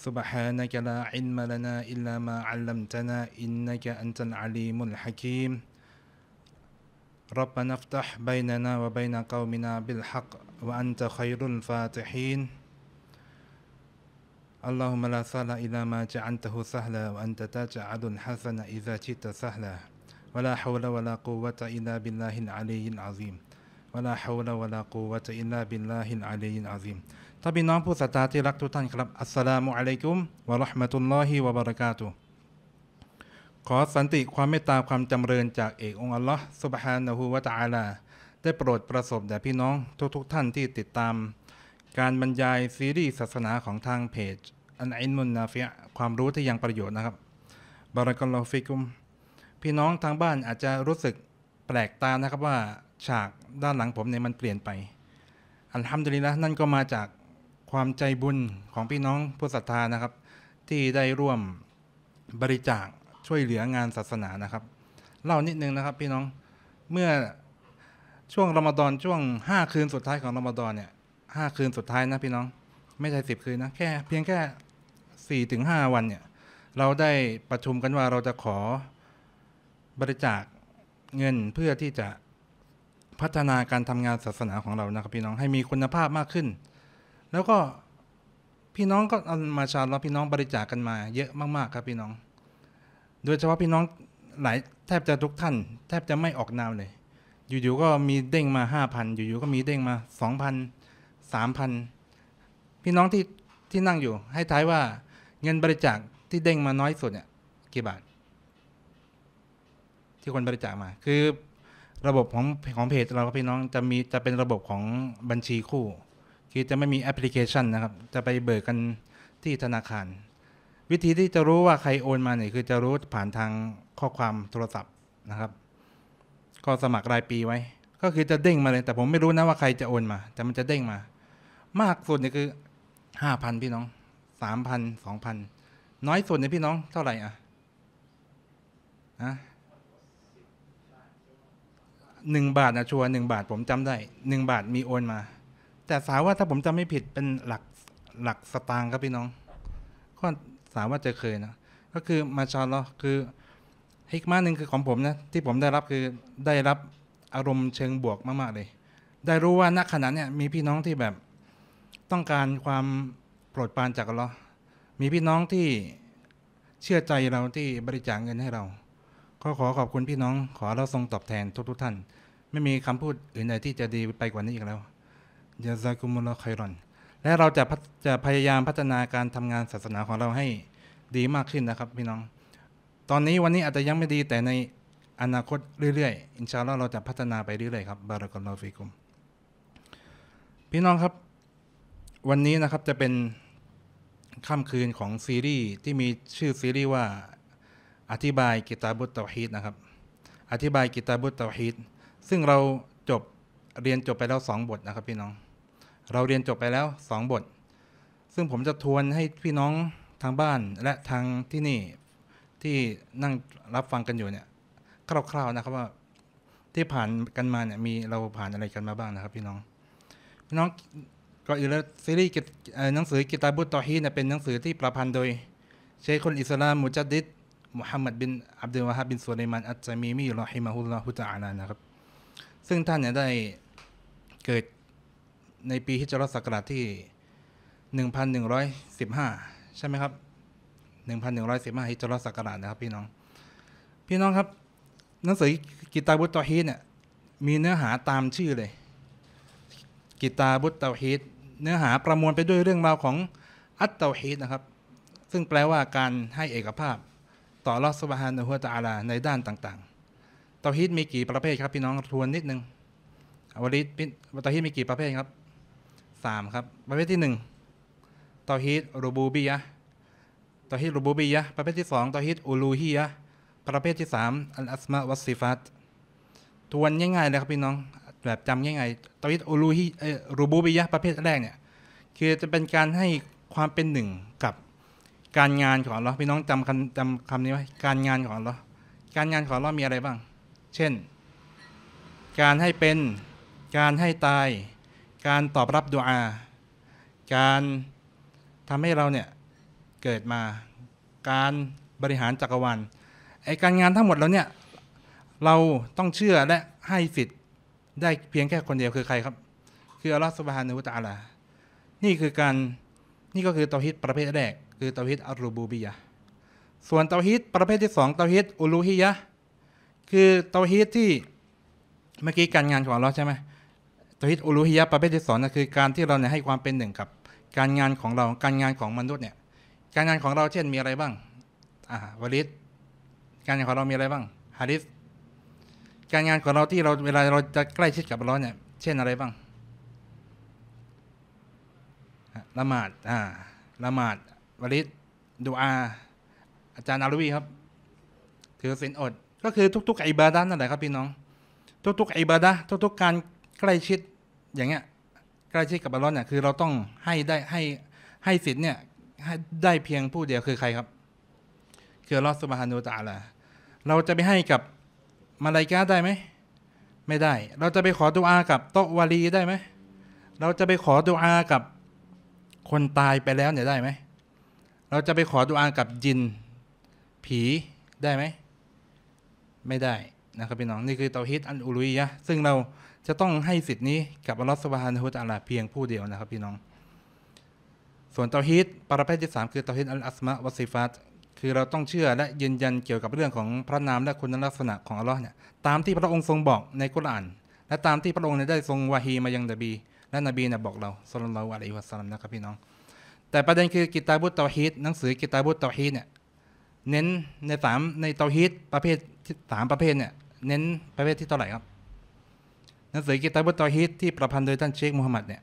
سبحانك لا علم لنا إلا ما علمتنا إنك أنت العليم الحكيم ربنا افتح بيننا وبين قومنا بالحق وأنت خير الفاتحين اللهم لا سهل إلا ما جعلته سهلا وأنت تجعل الحسن إذا شئت سهلا ولا حول ولا قوة إلا بالله العلي العظيم ولا حول ولا قوة إلا بالله العلي العظيم ท่านพี่น้องผู้ศรัทธาที่รักทุกท่านครับ อัสสลามุอะลัยกุม วะราะห์มะตุลลอฮิ วะบะเราะกาตุ ขอสันติ ความเมตตา ความจำเริญจากเอกองค์อัลลอฮ์สุบฮานะฮูวะตะอาลา ได้โปรดประสบแด่พี่น้องทุกๆทท่านที่ติดตาม การบรรยายซีรีส์ศาสนาของทางเพจ อันอินมุนนาฟิะความรู้ที่ยังประโยชน์นะครับบารักัลลอฮฟิกุม พี่น้องทางบ้านอาจจะรู้สึกแปลกตานะครับว่าฉากด้านหลังผมเนี่ยมันเปลี่ยนไป อันทำมดุลิละนั่นก็มาจากความใจบุญของพี่น้องผู้ศรัทธานะครับ ที่ได้ร่วมบริจาคช่วยเหลืองานศาสนานะครับเล่านิดนึงนะครับ พี่น้องเมื่อช่วงรอมฎอนช่วง5คืนสุดท้ายของรอมฎอนเนี่ยห้าคืนสุดท้ายนะพี่น้อง ไม่ใช่สิบคืนนะแค่ เพียงแค่สี่ถึงห้าวันเนี่ย เราได้ประชุมกันว่าเราจะขอบริจาคเงินเพื่อที่จะพัฒนาการทำงานศาสนาของเรานะครับ พี่น้องให้มีคุณภาพมากขึ้นแล้วก็พี่น้องก็เอามาชาร์ลพี่น้องบริจาคกกันมาเยอะมากๆ ครับพี่น้อง โดยเฉพาะพี่น้องหลายแทบจะทุกท่านแทบจะไม่ออกนามเลย อยู่ๆก็มีเด้งมาห้าพัน อยู่ๆก็มีเด้งมาสองพันสามพัน พี่น้องที่ที่นั่งอยู่ให้ท้ายว่าเงินบริจาคที่เด้งมาน้อยสุดเนี่ยกี่บาทที่คนบริจาคมา คือ ระบบของของเพจเรากบพี่น้องจะมีจะเป็นระบบของบัญชีคู่คือจะไม่มีแอปพลิเคชันนะครับ จะไปเบิกกันที่ธนาคาร วิธีที่จะรู้ว่าใครโอนมาเนี่ยคือจะรู้ผ่านทางข้อความโทรศัพท์นะครับ ก็สมัครรายปีไว้ ก็คือจะเด้งมาเลย แต่ผมไม่รู้นะว่าใครจะโอนมา แต่มันจะเด้งมา มากสุดเนี่ยคือห้าพันพี่น้องสามพันสองพัน น้อยสุดเนี่ยพี่น้องเท่าไหร่อ่ะฮะหนึ่งบาทนะชัวร์หนึ่งบาทผมจำได้หนึ่งบาทมีโอนมาแต่สาวว่าถ้าผมจำไม่ผิดเป็นหลักหลักสตางค์ครับพี่น้อง ก็สาวว่าจะเคยนะ ก็คือมาชาลอคือฮิกมาหนึ่งคือของผมนะที่ผมได้รับคือได้รับอารมณ์เชิงบวกมากๆเลย ได้รู้ว่านักขณะเนี่ยมีพี่น้องที่แบบต้องการความโปรดปรานจากเรามีพี่น้องที่เชื่อใจเราที่บริจาคเงินให้เรา ก็ขอขอบคุณพี่น้อง ขอเราทรงตอบแทนทุกทุกท่าน ไม่มีคำพูดอื่นใดที่จะดีไปกว่านี้อีกแล้วยาซากุมุลคอยรอนและเราจะจะพยายามพัฒนาการทำงานศาสนาของเราให้ดีมากขึ้นนะครับพี่น้อง ตอนนี้วันนี้อาจจะยังไม่ดีแต่ในอนาคตเรื่อยๆ อินชาอัลอเราจะพัฒนาไปเรื่อยๆครับบารักลลอฟิกุม พี่น้องครับวันนี้นะครับจะเป็นค่ำคืนของซีรีส์ที่มีชื่อซีรีส์ว่าอธิบายกิตาบุตเตาฮีดนะครับ อธิบายกิตาบุตเตาฮีดซึ่งเราจบเรียนจบไปแล้วสองบทนะครับพี่น้องเราเรียนจบไปแล้ว 2 บท ซึ่งผมจะทวนให้พี่น้องทางบ้านและทางที่นี่ที่นั่งรับฟังกันอยู่เนี่ย คร่าวๆนะครับว่า ที่ผ่านกันมาเนี่ย มีเราผ่านอะไรกันมาบ้างนะครับ พี่น้อง พี่น้องก็อื่นแล้วซีรีส์หนังสือกิตาบุตรตอฮีเนี่ยเป็นหนังสือที่ประพันธ์โดย เชคคนอิสลาม มุจัดดิษมุฮัมมัดบินอับดุลวาฮ์บินสุไลมานอัจจามีมีรอฮิมะฮุลลาฮุตะอานานะครับ ซึ่งท่านเนี่ยได้เกิดในปีฮิจรัสศักราชที่1115ใช่ไหมครับ 1115ฮิจรัสศักราชนะครับ พี่น้อง พี่น้องครับ หนังสือกิตาบุตรฮีเนี่ยมีเนื้อหาตามชื่อเลย กิตาบุตรฮีเนื้อหาประมวลไปด้วยเรื่องราวของอัตตอฮีนะครับ ซึ่งแปลว่าการให้เอกภาพต่อรอดสบาฮานหัวตอาลาในด้านต่างๆตอฮีดมีกี่ประเภทครับพี่น้องทวนนิดนึงอวันนีตอฮีดมีกี่ประเภทครับสามครับประเภทที่หนึ่งตอฮิดรูบูบียะตอฮิดรูบูบียะประเภทที่สองตอฮิดอูลูฮียะประเภทที่สามอัลอัสมาวัสซิฟัตทวนง่ายๆเลยครับพี่น้องแบบจำง่ายๆตอฮิดอูลูฮีรูบูบียะประเภทแรกเนี่ยคือจะเป็นการให้ความเป็นหนึ่งกับการงานของเราพี่น้องจำคำจำคำนี้ไว้การงานของเราการงานของเรามีอะไรบ้าง เช่น การให้เป็นการให้ตายการตอบรับดุอาการทำให้เราเนี่ยเกิดมา การบริหารจักรวาลไอการงานทั้งหมดเราเนี่ยเราต้องเชื่อและให้สิทธิ์ได้เพียงแค่คนเดียวคือใครครับ คืออัลลอฮฺสุบฮานุตะอัลลนี่คือการนี่ก็คือเตาฮิตประเภทแรก คือเตาฮิตอัลรูบูบียะส่วนเตาฮิตประเภทที่สอเตาฮิตอุลูฮิยะคือเตาฮิตที่เมื่อกี้การงานของเราใช่ไหมตฮิตอุลูฮิยะประเภทที่สองนะคือการที่เราเนี่ยให้ความเป็นหนึ่งกับ การงานของเราการงานของมนุษย์เนี่ย การงานของเราเช่นมีอะไรบ้างอ่าวลิศการงานของเรามีอะไรบ้างฮาริสการงานของเราที่เราเวลาเราจะใกล้ชิดกับเราเนี่ย เช่นอะไรบ้างละหมาดอ่าละหมาดวลิศดูอาอาจารย์อารุวีครับถือศีลอด ก็คือ ทุกๆอิบาดานั่นแหละครับพี่น้อง ทุกๆอิบาดาทุกๆการใกล้ชิดอย่างเงี้ย ใกล้ชิดกับบอลลอนเนี่ยคือ เราต้องให้ได้ให้ให้สิทธิ์เนี่ย ให้ได้เพียงผู้เดียวคือใครครับ คือลอสุบฮานูตาละเราจะไปให้กับมาลายกาได้ไหมไม่ได้ เราจะไปขอดุอากับโตวาลีได้ไหมเราจะไปขอดุอากับคนตายไปแล้ว เนี่ยได้ไหมเราจะไปขอดุอากับยิน ผีได้ไหมไม่ได้นะครับพี่น้องนี่คือเตาฮิตอันอุลุยยะซึ่งเราจะต้องให้สิทธิ์นี้กับอัลลอฮฺสุบฮานะฮุตอัลาเพียงผู้เดียวนะครับพี่น้อง ส่วนเตาฮีดปรเภทที่ 3 คือเตาฮีดอัลอัสมะวะซิฟัตคือเราต้องเชื่อและยืนยันเกี่ยวกับเรื่องของพระนามและคุณลักษณะของอัลลอฮ์เนี่ยตามที่พระองค์ทรงบอกในกุรอาน และตามที่พระองค์ได้ทรงวาฮีมายังนบี และนบีเนี่ยบอกเราสุลต่านอัละลัยฮิวะสัลลัมนะครับพี่น้องแต่ประเด็นคือกิตาบุตเตาฮีดหนังสือกิตาบุตเตาฮีดเนี่ยเน้นในสามในเตาฮีดประเภทสามประเภทเนี่ยเน้นประเภทที่เท่าไหร่ครับหนังสือกิตาบุตตฮิตที่ประพันธ์โดยท่านเชคมูฮัมหมัดเนี่ย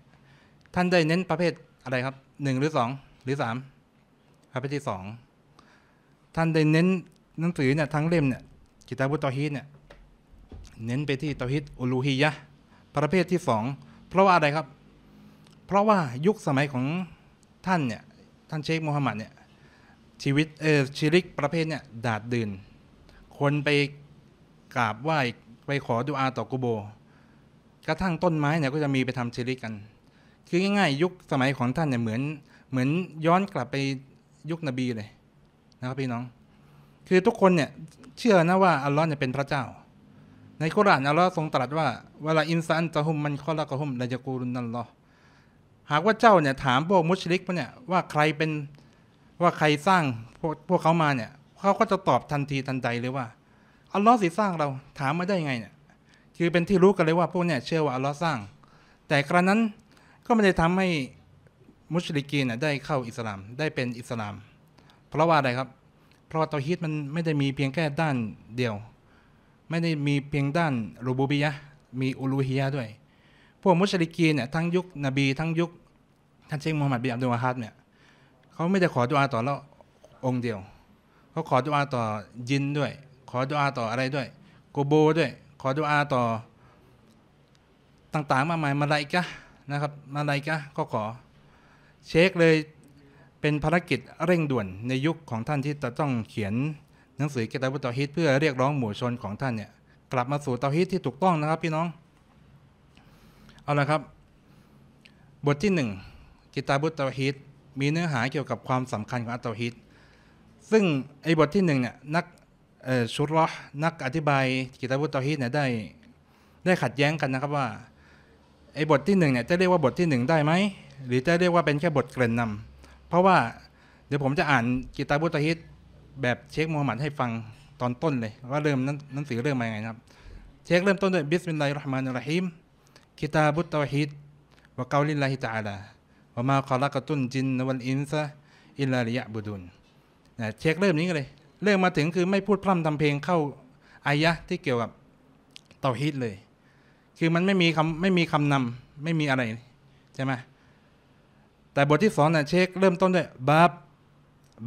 ท่านได้เน้นประเภทอะไรครับหนึ่งหรือสองหรือสามประเภทที่สองท่านได้เน้นหนังสือเนี่ยทั้งเล่มเนี่ย กิตาบุตตฮิตเนี่ยเน้นไปที่ตอฮิตอุลูฮียะประเภทที่สองเพราะว่าอะไรครับ เพราะว่ายุคสมัยของท่านเนี่ยท่านเชคมูฮัมหมัดเนี่ยชีวิตเออชีริกประเภทเนี่ยดาดดื่นคนไปกราบไหว้ไปขอดุอาต่อกูโบกระทั่งต้นไม้เนี่ยก็จะมีไปทำชิริกัน คือง่ายๆ ยุคสมัยของท่านเนี่ยเหมือนเหมือนย้อนกลับไปยุคนบีเลย นะครับพี่น้อง คือทุกคนเนี่ย เชื่อนะว่าอัลลอฮ์เนี่ยเป็นพระเจ้า ในคุรานอัลลอฮ์ทรงตรัสว่าเวลาอินซานจะหุมมันข้อละกะหุมลายกูรุนนัลลอหากว่าเจ้าเนี่ย ถามพวกมุชลิกเนี่ยว่าใครเป็นว่าใครสร้างพวกพวกเขามาเนี่ยเขาก็จะตอบทันทีทันใจเลยว่า อัลลอฮ์สิสร้างเราถามมาได้ไงเนี่ยคือเป็นที่รู้กันเลยว่าพวกเนี่ยเชื่อว่าอัลลอฮ์สร้าง แต่กระนั้นก็ไม่ได้ทำให้มุชลิกีนได้เข้าอิสลาม ได้เป็นอิสลาม เพราะว่าอะไรครับ เพราะว่าเตาฮิตมันไม่ได้มีเพียงแค่ด้านเดียว ไม่ได้มีเพียงด้านรูบูบียะมีอูลูฮียะด้วย พวกมุชลิกีนเนี่ยทั้งยุคนบี ทั้งยุค ท่านเชคมูฮัมหมัดบิอับดุลวาฮัดเนี่ย เขาไม่ได้ขอดุอาต่อละองค์เดียวเขาขอดุอาต่อยินด้วย ขอดุอาต่ออะไรด้วยกโบด้วยขอดูอาต่อต่างๆ มากมายมาลรยกะนะครับมาลรยกะก็ขอ เช็คเลยเป็นภารกิจเร่งด่วนในยุคของท่านที่จะต้องเขียนหนังสือกิตาบุตรฮิตเพื่อเรียกร้องหมู่ชนของท่านเนี่ยกลับมาสู่เตาฮิตที่ถูกต้องนะครับพี่น้องเอาละครับ บทที่1กิตาบุตเตาฮิตมีเนื้อหาเกี่ยวกับความสำคัญของอัตตาฮิตซึ่งไอ้บทที่1เนี่ยนักชุดรห์นักอธิบายกิตาบุตตอฮีตเนี่ยได้ได้ขัดแย้งกันนะครับว่าไอ้บทที่หนึ่งเนี่ยจะเรียกว่าบทที่หนึ่งได้ไหม หรือจะเรียกว่าเป็นแค่บทเกริ่นนาเพราะว่า เดี๋ยวผมจะอ่านกิตาบุตตอฮีตแบบเช็คมูฮัมหมัดให้ฟังตอนต้นเลยว่าเริ่มนั้นหนังสือเริ่มมายังไงครับ เช็คเริ่มต้นด้วยบิสมิลลาฮิรเราะห์มานิรเราะฮีมกิตาบุตตอฮีตวะกาลิลลาฮิตะอาลาวะมาคอลักตุนจินนวลอินซะอิลลาลิยะบุดุนนเช็คเริ่มนี้กันเลยเรื่องมาถึงคือไม่พูดพร่ำทำเพลงเข้าอายะที่เกี่ยวกับเตาฮิตเลย คือมันไม่มีคำไม่มีคำนำไม่มีอะไร ใช่ไหมแต่บทที่สองเนี่ยเชคเริ่มต้นด้วยบาบ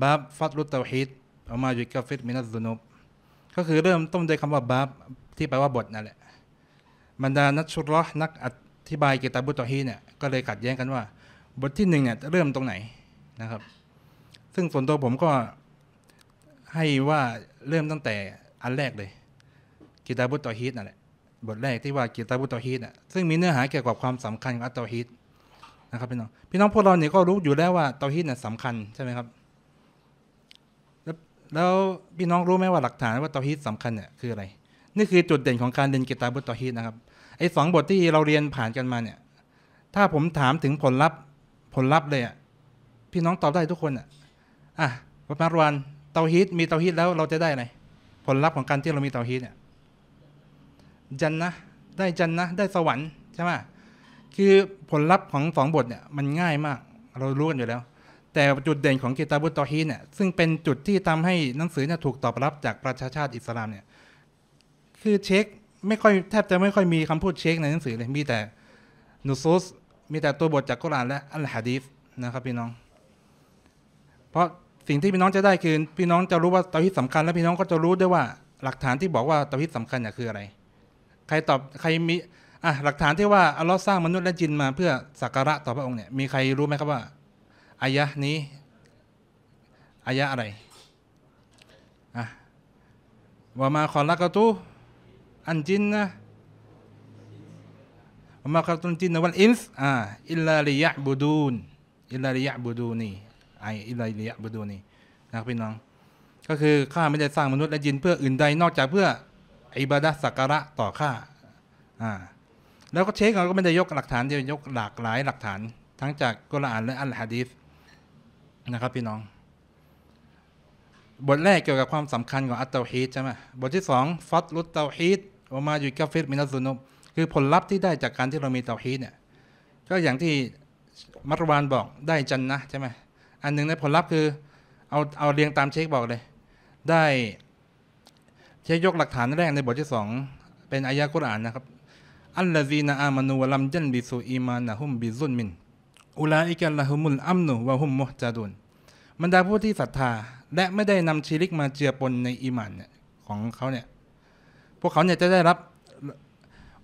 บาบฟัดรุตเตาฮิตเอามาอยู่กับฟิตมินัสซุนบก็คือเริ่มต้นด้วยคำว่าบาบที่แปลว่าบทนั่นแหละบรรดานักชุรอนักอธิบายกิตาบุตเตาฮีเนี่ยก็เลยขัดแย้งกันว่าบทที่หนึ่งเนี่ยเริ่มตรงไหนนะครับ ซึ่งส่วนตัวผมก็ให้ว่าเริ่มตั้งแต่อันแรกเลยกิตาบุตตอฮีตนั่นแหละ บทแรกที่ว่ากิตาบุตตอฮีตน่ะซึ่งมีเนื้อหาเกี่ยวกับความสำคัญของอัตตอฮีตนะครับพี่น้อง พี่น้องพวกเราเนี่ยก็รู้อยู่แล้วว่าตอฮีตน่ะสำคัญใช่ไหมครับ แล้วแล้วพี่น้องรู้ไหมว่าหลักฐานว่าตอฮีตสำคัญเนี่ยคืออะไรนี่คือจุดเด่นของการเรียนกิตาบุตตอฮีตนะครับไอ้สองบทที่เราเรียนผ่านกันมาเนี่ย ถ้าผมถามถึงผลลัพธ์ผลลัพธ์เลยอ่ะพี่น้องตอบได้ทุกคนอ่ะอ่ะวัดมารวันเตาฮีตมีเตาฮีตแล้วเราจะได้อะไร ผลลัพธ์ของการที่เรามีเตาฮีตเนี่ยจันนะได้จันนะได้สวรรค์ใช่ไหมคือผลลัพธ์ของสองบทเนี่ยมันง่ายมาก เรารู้กันอยู่แล้ว แต่จุดเด่นของกิตาบุตรตอฮีเนี่ย ซึ่งเป็นจุดที่ทำให้หนังสือเนี่ยถูกตอบรับจากประชาชาติอิสลามเนี่ยคือเช็คไม่ค่อยแทบจะไม่ค่อยมีคำพูดเช็คในหนังสือเลยมีแต่นุซุสมีแต่ตัวบทจากกุรานและอัลฮะดีฟนะครับพี่น้อง เพราะสิ่งที่พี่น้องจะได้คือ พี่น้องจะรู้ว่าเตาวิตสาคัญแล้วพี่น้องก็จะรู้ด้วยว่า หลักฐานที่บอกว่าเตาวิตสาคัญคืออะไร ใครตอบใครมีอ่ะหลักฐานที่ว่าอัลลอฮ์สร้างมนุษย์และจินมาเพื่อ สักการะต่อพระองค์เนี่ยมีใครรู้ไหมครับว่าอายะ นี้อายะอะไรอ่ะว่ามาขอลักกตุอันจินนะว่ามาขอลักตุนจินนะวันอินส์อ่า อิลลาริยะบูดูนอิลลาริยะบูดูนี่ไออิไลเลียบดูนี่นะครับพี่น้อง ก็คือข้าไม่ได้สร้างมนุษย์และยินเพื่ออื่นใด นอกจากเพื่ออิบาดะสักการะต่อข้าอ่า แล้วก็เชคเราก็ไม่ได้ยกหลักฐานจะยกหลากหลายหลักฐาน ทั้งจากกุรอานและอัลฮะดีษ นะครับพี่น้อง บทแรกเกี่ยวกับความสำคัญของอัตเตาฮีตใช่ไหมบทที่สองฟัดลุตเตาฮีตออกมาอยู่กัฟฟิรมินัสุนบคือผลลัพธ์ที่ได้จากการที่เรามีเตาฮีตเนี่ย ก็อย่างที่มัตรวานบอกได้จันนะใช่ไหมอันหนึ่งในผลลัพธ์คือเอาเอาเรียงตามเช็คบอกเลย ได้เช็คยกหลักฐานแรกในบทที่สอง เป็นอายะกุรอานนะครับ อัลลซีนาอามานูวะลัมจันบิสูอีมานะฮุมบิซุนมินอุลาอิกันละฮุมุลอัมนุวะฮุมมุฮจาดุนบรรดาผู้ที่ศรัทธา และไม่ได้นำชีริกมาเจือปนในอีมานเนี่ยของเขาเนี่ย พวกเขาเนี่ยจะได้รับ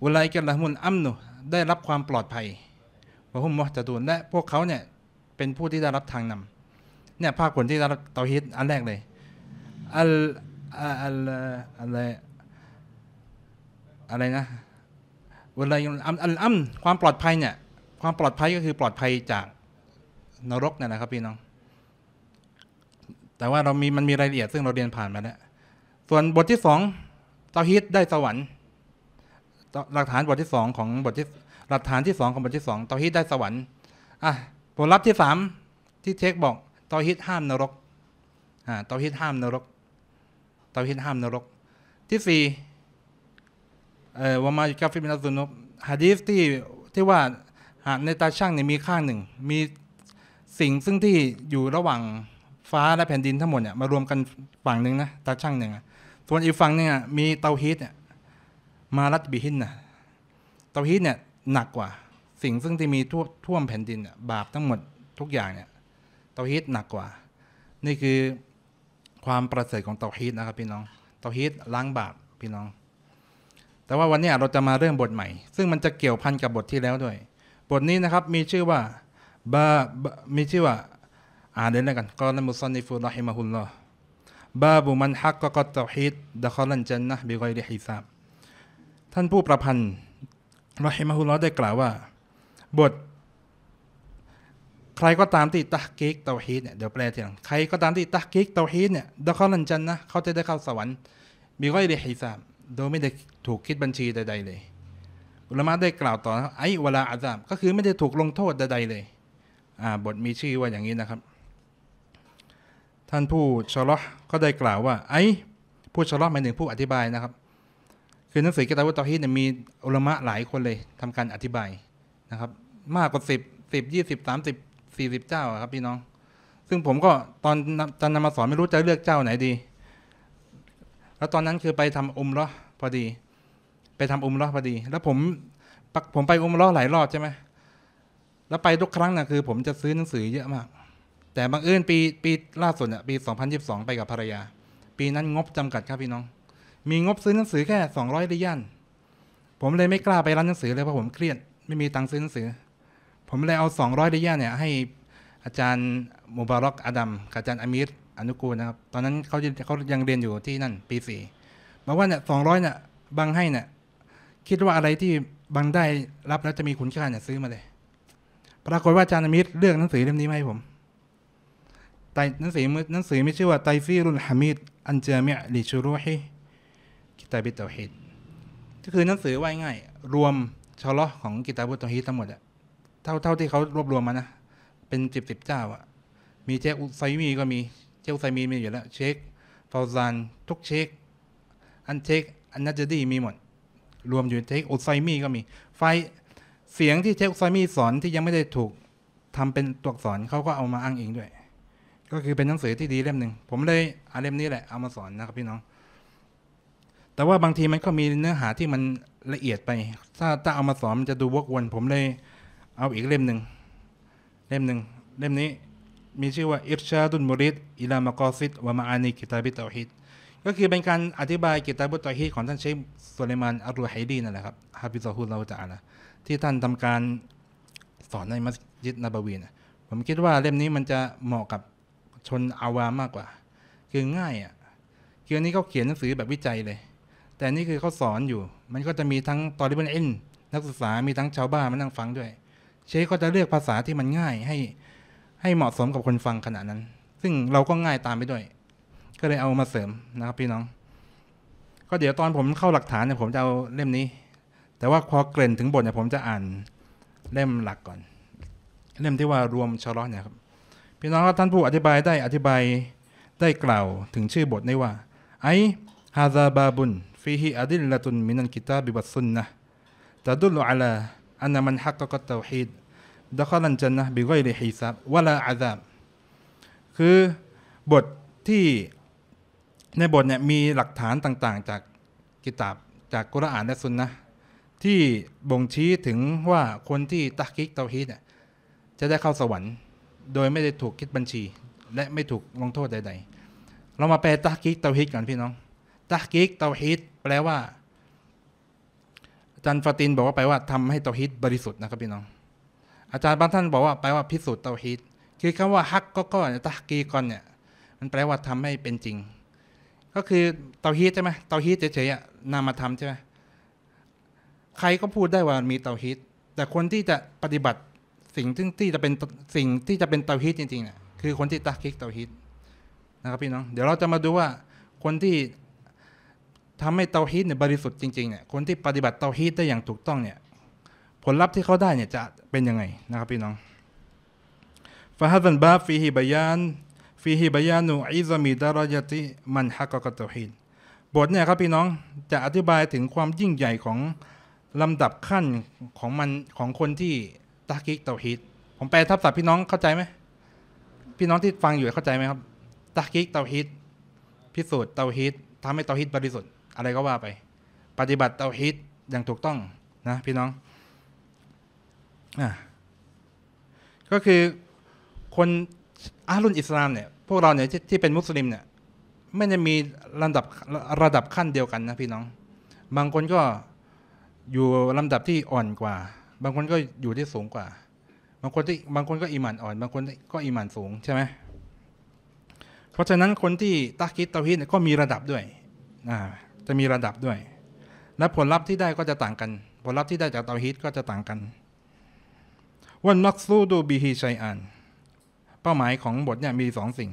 อุลาอิกันละฮุมุลอัมนุได้รับความปลอดภัยวะฮุมมุฮจาดุนและพวกเขาเนี่ยเป็นผู้ที่ได้รับทางนำเนี่ย ภาคผลที่ได้รับเตาฮิต อันแรกเลยอัลอัลอะไรอะไรนะเวลาอัลอัมความปลอดภัยเนี่ยความปลอดภัยก็คือปลอดภัยจากนรกนั่นแหละครับพี่น้อง แต่ว่าเรามีมันมีรายละเอียดซึ่งเราเรียนผ่านมาแล้วส่วนบทที่สองเตาฮิตได้สวรรค์หลักฐานบทที่สองของบทที่หลักฐานที่สองของบทที่สองเตาฮิตได้สวรรค์ อ่ะผลลัพธ์ที่สามที่เทคบอกตอฮิตห้ามนรกอ่าตอฮิตห้ามนรกตอฮิตห้ามนรก ที่สี่เอ่อวามากาฟิมินาซุนุบฮะดีสที่ที่ว่าหากในตาช่างเนี่ยมีข้างหนึ่ง มีสิ่งซึ่งที่อยู่ระหว่างฟ้าและแผ่นดินทั้งหมดเนี่ยมารวมกันฝั่งหนึ่งนะตาช่างหนึ่งส่วนอีกฝั่งเนี่ยมีเตาฮีตเนี่ยมารัตบิฮินนะเตาฮีตเนี่ยหนักกว่าสิ่งซึ่งที่มีท่วท่วมแผ่นดินบาปทั้งหมดทุกอย่างเนี่ยเตาฮีตหนักกว่า นี่คือความประเสริฐของเตาฮีตนะครับ พี่น้องเตาฮีตล้างบาปพี่น้อง แต่ว่าวันนี้ เราจะมาเริ่มบทใหม่ ซึ่งมันจะเกี่ยวพันกับบทที่แล้วด้วย บทนี้นะครับมีชื่อว่าบาบมีชื่อว่าอ่านเลยนล้กันกอนมุซันนิฟุลฮิมะฮุลลอฮ์บาบุมันฮักก็กตอฮีดดะคอลันจันนะบิกอยริฮิซาบท่านผู้ประพันธ์ราฮิมะฮุลลอฮ์ได้กล่าวว่าบท ใครก็ตามที่ตักกิกเตาฮีดเนี่ยเดี๋ยวแปลทีหลังใครก็ตามที่ตักกิกเตาฮีดเนี่ยเดเข้หนันจันนะ เขาจะได้เข้าสวรรค์ มีไว้เรียฮิซามโดยไม่ได้ถูกคิดบัญชีใด ๆ เลย อุลมะได้กล่าวต่อนะไอ้เวลาอาซามก็คือไม่ได้ถูกลงโทษใดๆเลย อ่าบทมีชื่อว่าอย่างนี้นะครับ ท่านผู้ชะลอก็ได้กล่าวว่า ไอ้ผู้ชะลอหมายถึงผู้อธิบายนะครับ คือหนังสือกิตาวุตตาฮีเนี่ยมีอุลมะหลายคนเลยทำการอธิบายนะครับมากกว่าสิบสิบยี่สิบสามสิบสี่สิบเจ้าครับพี่น้อง ซึ่งผมก็ตอนจะนำมาสอนไม่รู้จะเลือกเจ้าไหนดี แล้วตอนนั้นคือไปทำอุมล้อพอดี ไปทำอุมล้อพอดี แล้วผมผมไปอุมล้อหลายรอบใช่ไหมแล้วไปทุกครั้งนะคือ ผมจะซื้อหนังสือเยอะมากแต่บางเอือนปีปีล่าสุดเนี่ยปี2022ไปกับภรรยา ปีนั้นงบจำกัดครับพี่น้อง มีงบซื้อหนังสือแค่200ริยันผมเลยไม่กล้าไปร้านหนังสือเลยเพราะผมเครียดไม่มีตังค์ซื้อหนังสือ ผมเลยเอาสองร้อยดิยาเนี่ย ให้อาจารย์มูบาร็อกอดัมกับอาจารย์อามิรอนุกูลนะครับ ตอนนั้นเขาเขายังเรียนอยู่ที่นั่นปีสี่บอกว่าเนี่ยสองร้อยเนี่ยบางให้เนี่ยคิดว่าอะไรที่บางได้รับแล้วจะมีคุณค่าเนี่ยซื้อมาเลย ปรากฏว่าอาจารย์อามิรเลือกหนังสือเล่มนี้มาให้ผมไตหนังสือหนังสือไม่ชื่อว่าไตฟีรุลฮามิด อันเจเมียลิชูรุฮิกิตาบิตเตอเฮดก็คือหนังสือว่าง่ายรวมชอลลอของกิตาบุตรฮีทั้งหมดอะเท่าเท่าที่เขารวบรวมมานะเป็นสิบสิบเจ้าอะมีเชคอุไซมีก็มีเชคอุไซมีมีอยู่แล้วเชคฟาวซานทุกเชคอันเชคอันนัจดีมีหมดรวมอยู่เชคอุไซมีก็มี ไฟเสียงที่เชคอุไซมีสอนที่ยังไม่ได้ถูกทำเป็นตัวอักษรเขาก็เอามาอ้างอิงด้วย ก็คือเป็นหนังสือที่ดีเล่มหนึ่งผมเลยเอาเล่มนี้แหละเอามาสอนนะครับพี่น้องแต่ว่าบางทีมันก็มีเนื้อหาที่มันละเอียดไป ถ้าถ้าเอามาสอนมันจะดูวกวนผมเลยเอาอีกเล่มหนึ่ง เล่มหนึ่งเล่มนี้มีชื่อว่าอิรชาดุนมุริดอิลามะกอซิดวะมาอานีกิตาบิตอฮิดก็คือเป็นการอธิบายกิตาบุตอฮิดของท่านเชฟสุเลมานอัลรูไฮดีนั่นแหละครับ ฮาบิซอฮุลลาจานะที่ท่านทำการสอนในมัสยิดนาบาวีนะผมคิดว่าเล่มนี้มันจะเหมาะกับชนอาวามากกว่า คือง่ายอ่ะคือนี้เขาเขียนหนังสือแบบวิจัยเลยแต่นี่คือเขาสอนอยู่ มันก็จะมีทั้งตอนที่มันเอ็นนักศึกษา มีทั้งชาวบ้านมานั่งฟังด้วย เชคก็จะเลือกภาษาที่มันง่ายให้ ให้เหมาะสมกับคนฟังขณะนั้น ซึ่งเราก็ง่ายตามไปด้วย ก็เลยเอามาเสริมนะครับพี่น้อง ก็เดี๋ยวตอนผมเข้าหลักฐานเนี่ยผมจะเอาเล่มนี้ แต่ว่าพอเกริ่นถึงบทเนี่ยผมจะอ่านเล่มหลักก่อน เล่มที่ว่ารวมชลอเนี่ยครับ พี่น้องครับท่านผู้อธิบายได้อธิบายได้กล่าวถึงชื่อบทนี้ว่าไอฮาซาบาบุน فيه أدلة من الكتاب والسنة تدل على أن من حقق التوحيد دخل الجنة بغير حساب ولا عذاب คือ บทที่ ในบทเนี่ยมีหลักฐานต่าง ๆ จากกิตาบ จากกุรอานและสุนนะที่บ่งชี้ถึงว่าคนที่ตักกิกเตาฮีดจะได้เข้าสวรรค์ โดยไม่ได้ถูกคิดบัญชี และไม่ถูกลงโทษใด ๆ เรามาแปลตักกิกเตาฮีดก่อนพี่น้องตักกิกเตาฮีดแปลว่าอาจารย์ฟาตินบอกว่าไปว่าทำให้เตาฮิตบริสุทธิ์นะครับพี่น้องอาจารย์บางท่านบอกว่าไปว่าพิสูจน์เตาฮิตคือคำว่าฮักก็ก็ตะกีก่อนเนี่ย มันแปลว่าทำให้เป็นจริง ก็คือเตาฮีตใช่ไหมเตาฮีตเฉยๆนามธรรมใช่ไหมใครก็พูดได้ว่ามีเตาฮีตแต่คนที่จะปฏิบัติสิ่งที่จะเป็นสิ่งที่จะเป็นเตาฮีตจริงๆเนี่ยคือคนที่ตะกีกเตาฮีตนะครับพี่น้องเดี๋ยวเราจะมาดูว่าคนที่ทำให้เตาฮีตเนี่ยบริสุทธิ์จริงๆ เนี่ย คนที่ปฏิบัติเตาฮีตได้อย่างถูกต้องเนี่ยผลลัพธ์ที่เขาได้เนี่ยจะเป็นยังไงนะครับพี่น้องฟาฮัซันบาฟีฮิบยานฟีฮิบยานูอิซามีดารายติมันฮักกะเตาฮีตบทเนี่ยครับ พี่น้องจะอธิบายถึงความยิ่งใหญ่ของลำดับขั้นของมันของคนที่ตะกิกเตาฮีตผมแปลทับศัพท์พี่น้องเข้าใจไหม พี่น้องที่ฟังอยู่เข้าใจไหมครับตะกิกเตาฮีตพิสูจน์เตาฮีตทำให้เตาฮีตบริสุทธิ์อะไรก็ว่าไป ปฏิบัติเตาฮิตอย่างถูกต้องนะ พี่น้องอก็คือคนอาลุนอิสลามเนี่ย พวกเราเนี่ยที่เป็นมุสลิมเนี่ยไม่ได้มีระดับระดับขั้นเดียวกันนะพี่น้อง บางคนก็อยู่ลำดับที่อ่อนกว่า บางคนก็อยู่ที่สูงกว่า บางคนที่บางคน ก็อิมานอ่อนบางคนก็อิมานสูงใช่ไหมเพราะฉะนั้นคนที่ตักคิดเตาฮิดก็มีระดับด้วยอ่าจะมีระดับด้วย และผลลัพธ์ที่ได้ก็จะต่างกัน ผลลัพธ์ที่ได้จากเตาฮีตก็จะต่างกันวันมักซูดูบีฮีชัยอันเป้าหมายของบทเนี่ยมีสองสิ่ง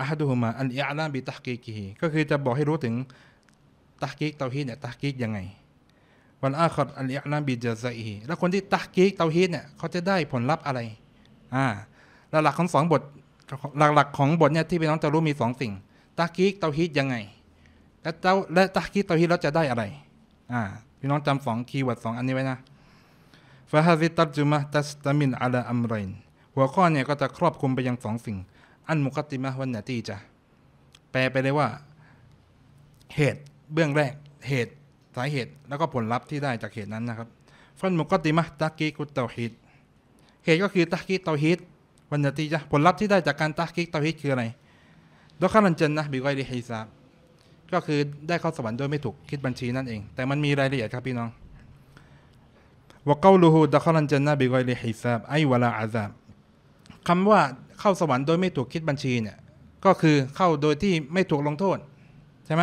อาฮัดูฮุมาอันอิอาลาบิตะกีกีก็คือจะบอกให้รู้ถึงตะกีกเตาฮีตเนี่ยตะกีกยังไงวันอาคอดอันอิอาลาบิจัซาอีแล้วคนที่ตะกีกเตาฮีตเนี่ยเขาจะได้ผลลัพธ์อะไรอ่าหลักของสองบทหลักๆของบทเนี่ยที่พี่น้องจะรู้มีสองสิ่งตะกีกเตาฮีตยังไงและเจ้าและตะกี้ตอฮีเราจะได้อะไรอ่าพี่น้องจำสองคีย์เวิร์ดสองอันนี้ไว้นะฟาฮาซิตัจุมะตัสตามินอัลอัมรินหัวข้อเนี่ยก็จะครอบคลุมไปยังสองสิ่ง อันมุกติมะวันนตีจะ แปลไปเลยว่า เหตุเบื้องแรกเหตุสาเหตุ แล้วก็ผลลัพธ์ที่ได้จากเหตุนั้นนะครับฟันมุกติมะตะกีกุตเตาฮิดเหตุก็คือตะกีเตาฮิดวันนตีจะผลลัพธ์ที่ได้จากการตะกีเตาฮิดคืออะไรดอขัลนจันนะบิกไยดีฮิซาบก็คือได้เข้าสวรรค์โดยไม่ถูกคิดบัญชีนั่นเอง แต่มันมีรายละเอียดครับพี่น้องวกาลูฮูดะคอลันเจนนาบิกอยเลฮิซาบไอวลาอาซาบคำว่าเข้าสวรรค์โดยไม่ถูกคิดบัญชีเนี่ยก็คือเข้าโดยที่ไม่ถูกลงโทษใช่ไหม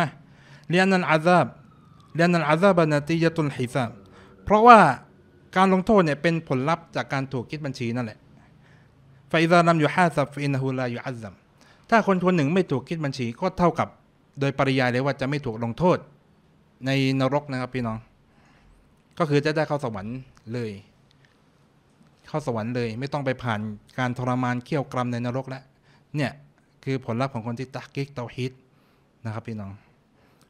เรียนนันอาซาบเรียนนันอาซาบนาติยตุนฮิซาบเพราะว่าการลงโทษเนี่ยเป็นผลลัพธ์จากการถูกคิดบัญชีนั่นแหละไฟซาลัมอยู่ห้าซับอินฮูลาอยู่อัซัมถ้าคนคนหนึ่งไม่ถูกคิดบัญชีก็เท่ากับโดยปริยายเลยว่าจะไม่ถูกลงโทษ ในนรกนะครับพี่น้อง ก็คือจะได้เข้าสวรรค์เลย เข้าสวรรค์เลย ไม่ต้องไปผ่านการทรมานเขี่ยวกรรมในนรกแล้วเนี่ยคือผลลัพธ์ของคนที่ตักกิกตอฮิตนะครับพี่น้อง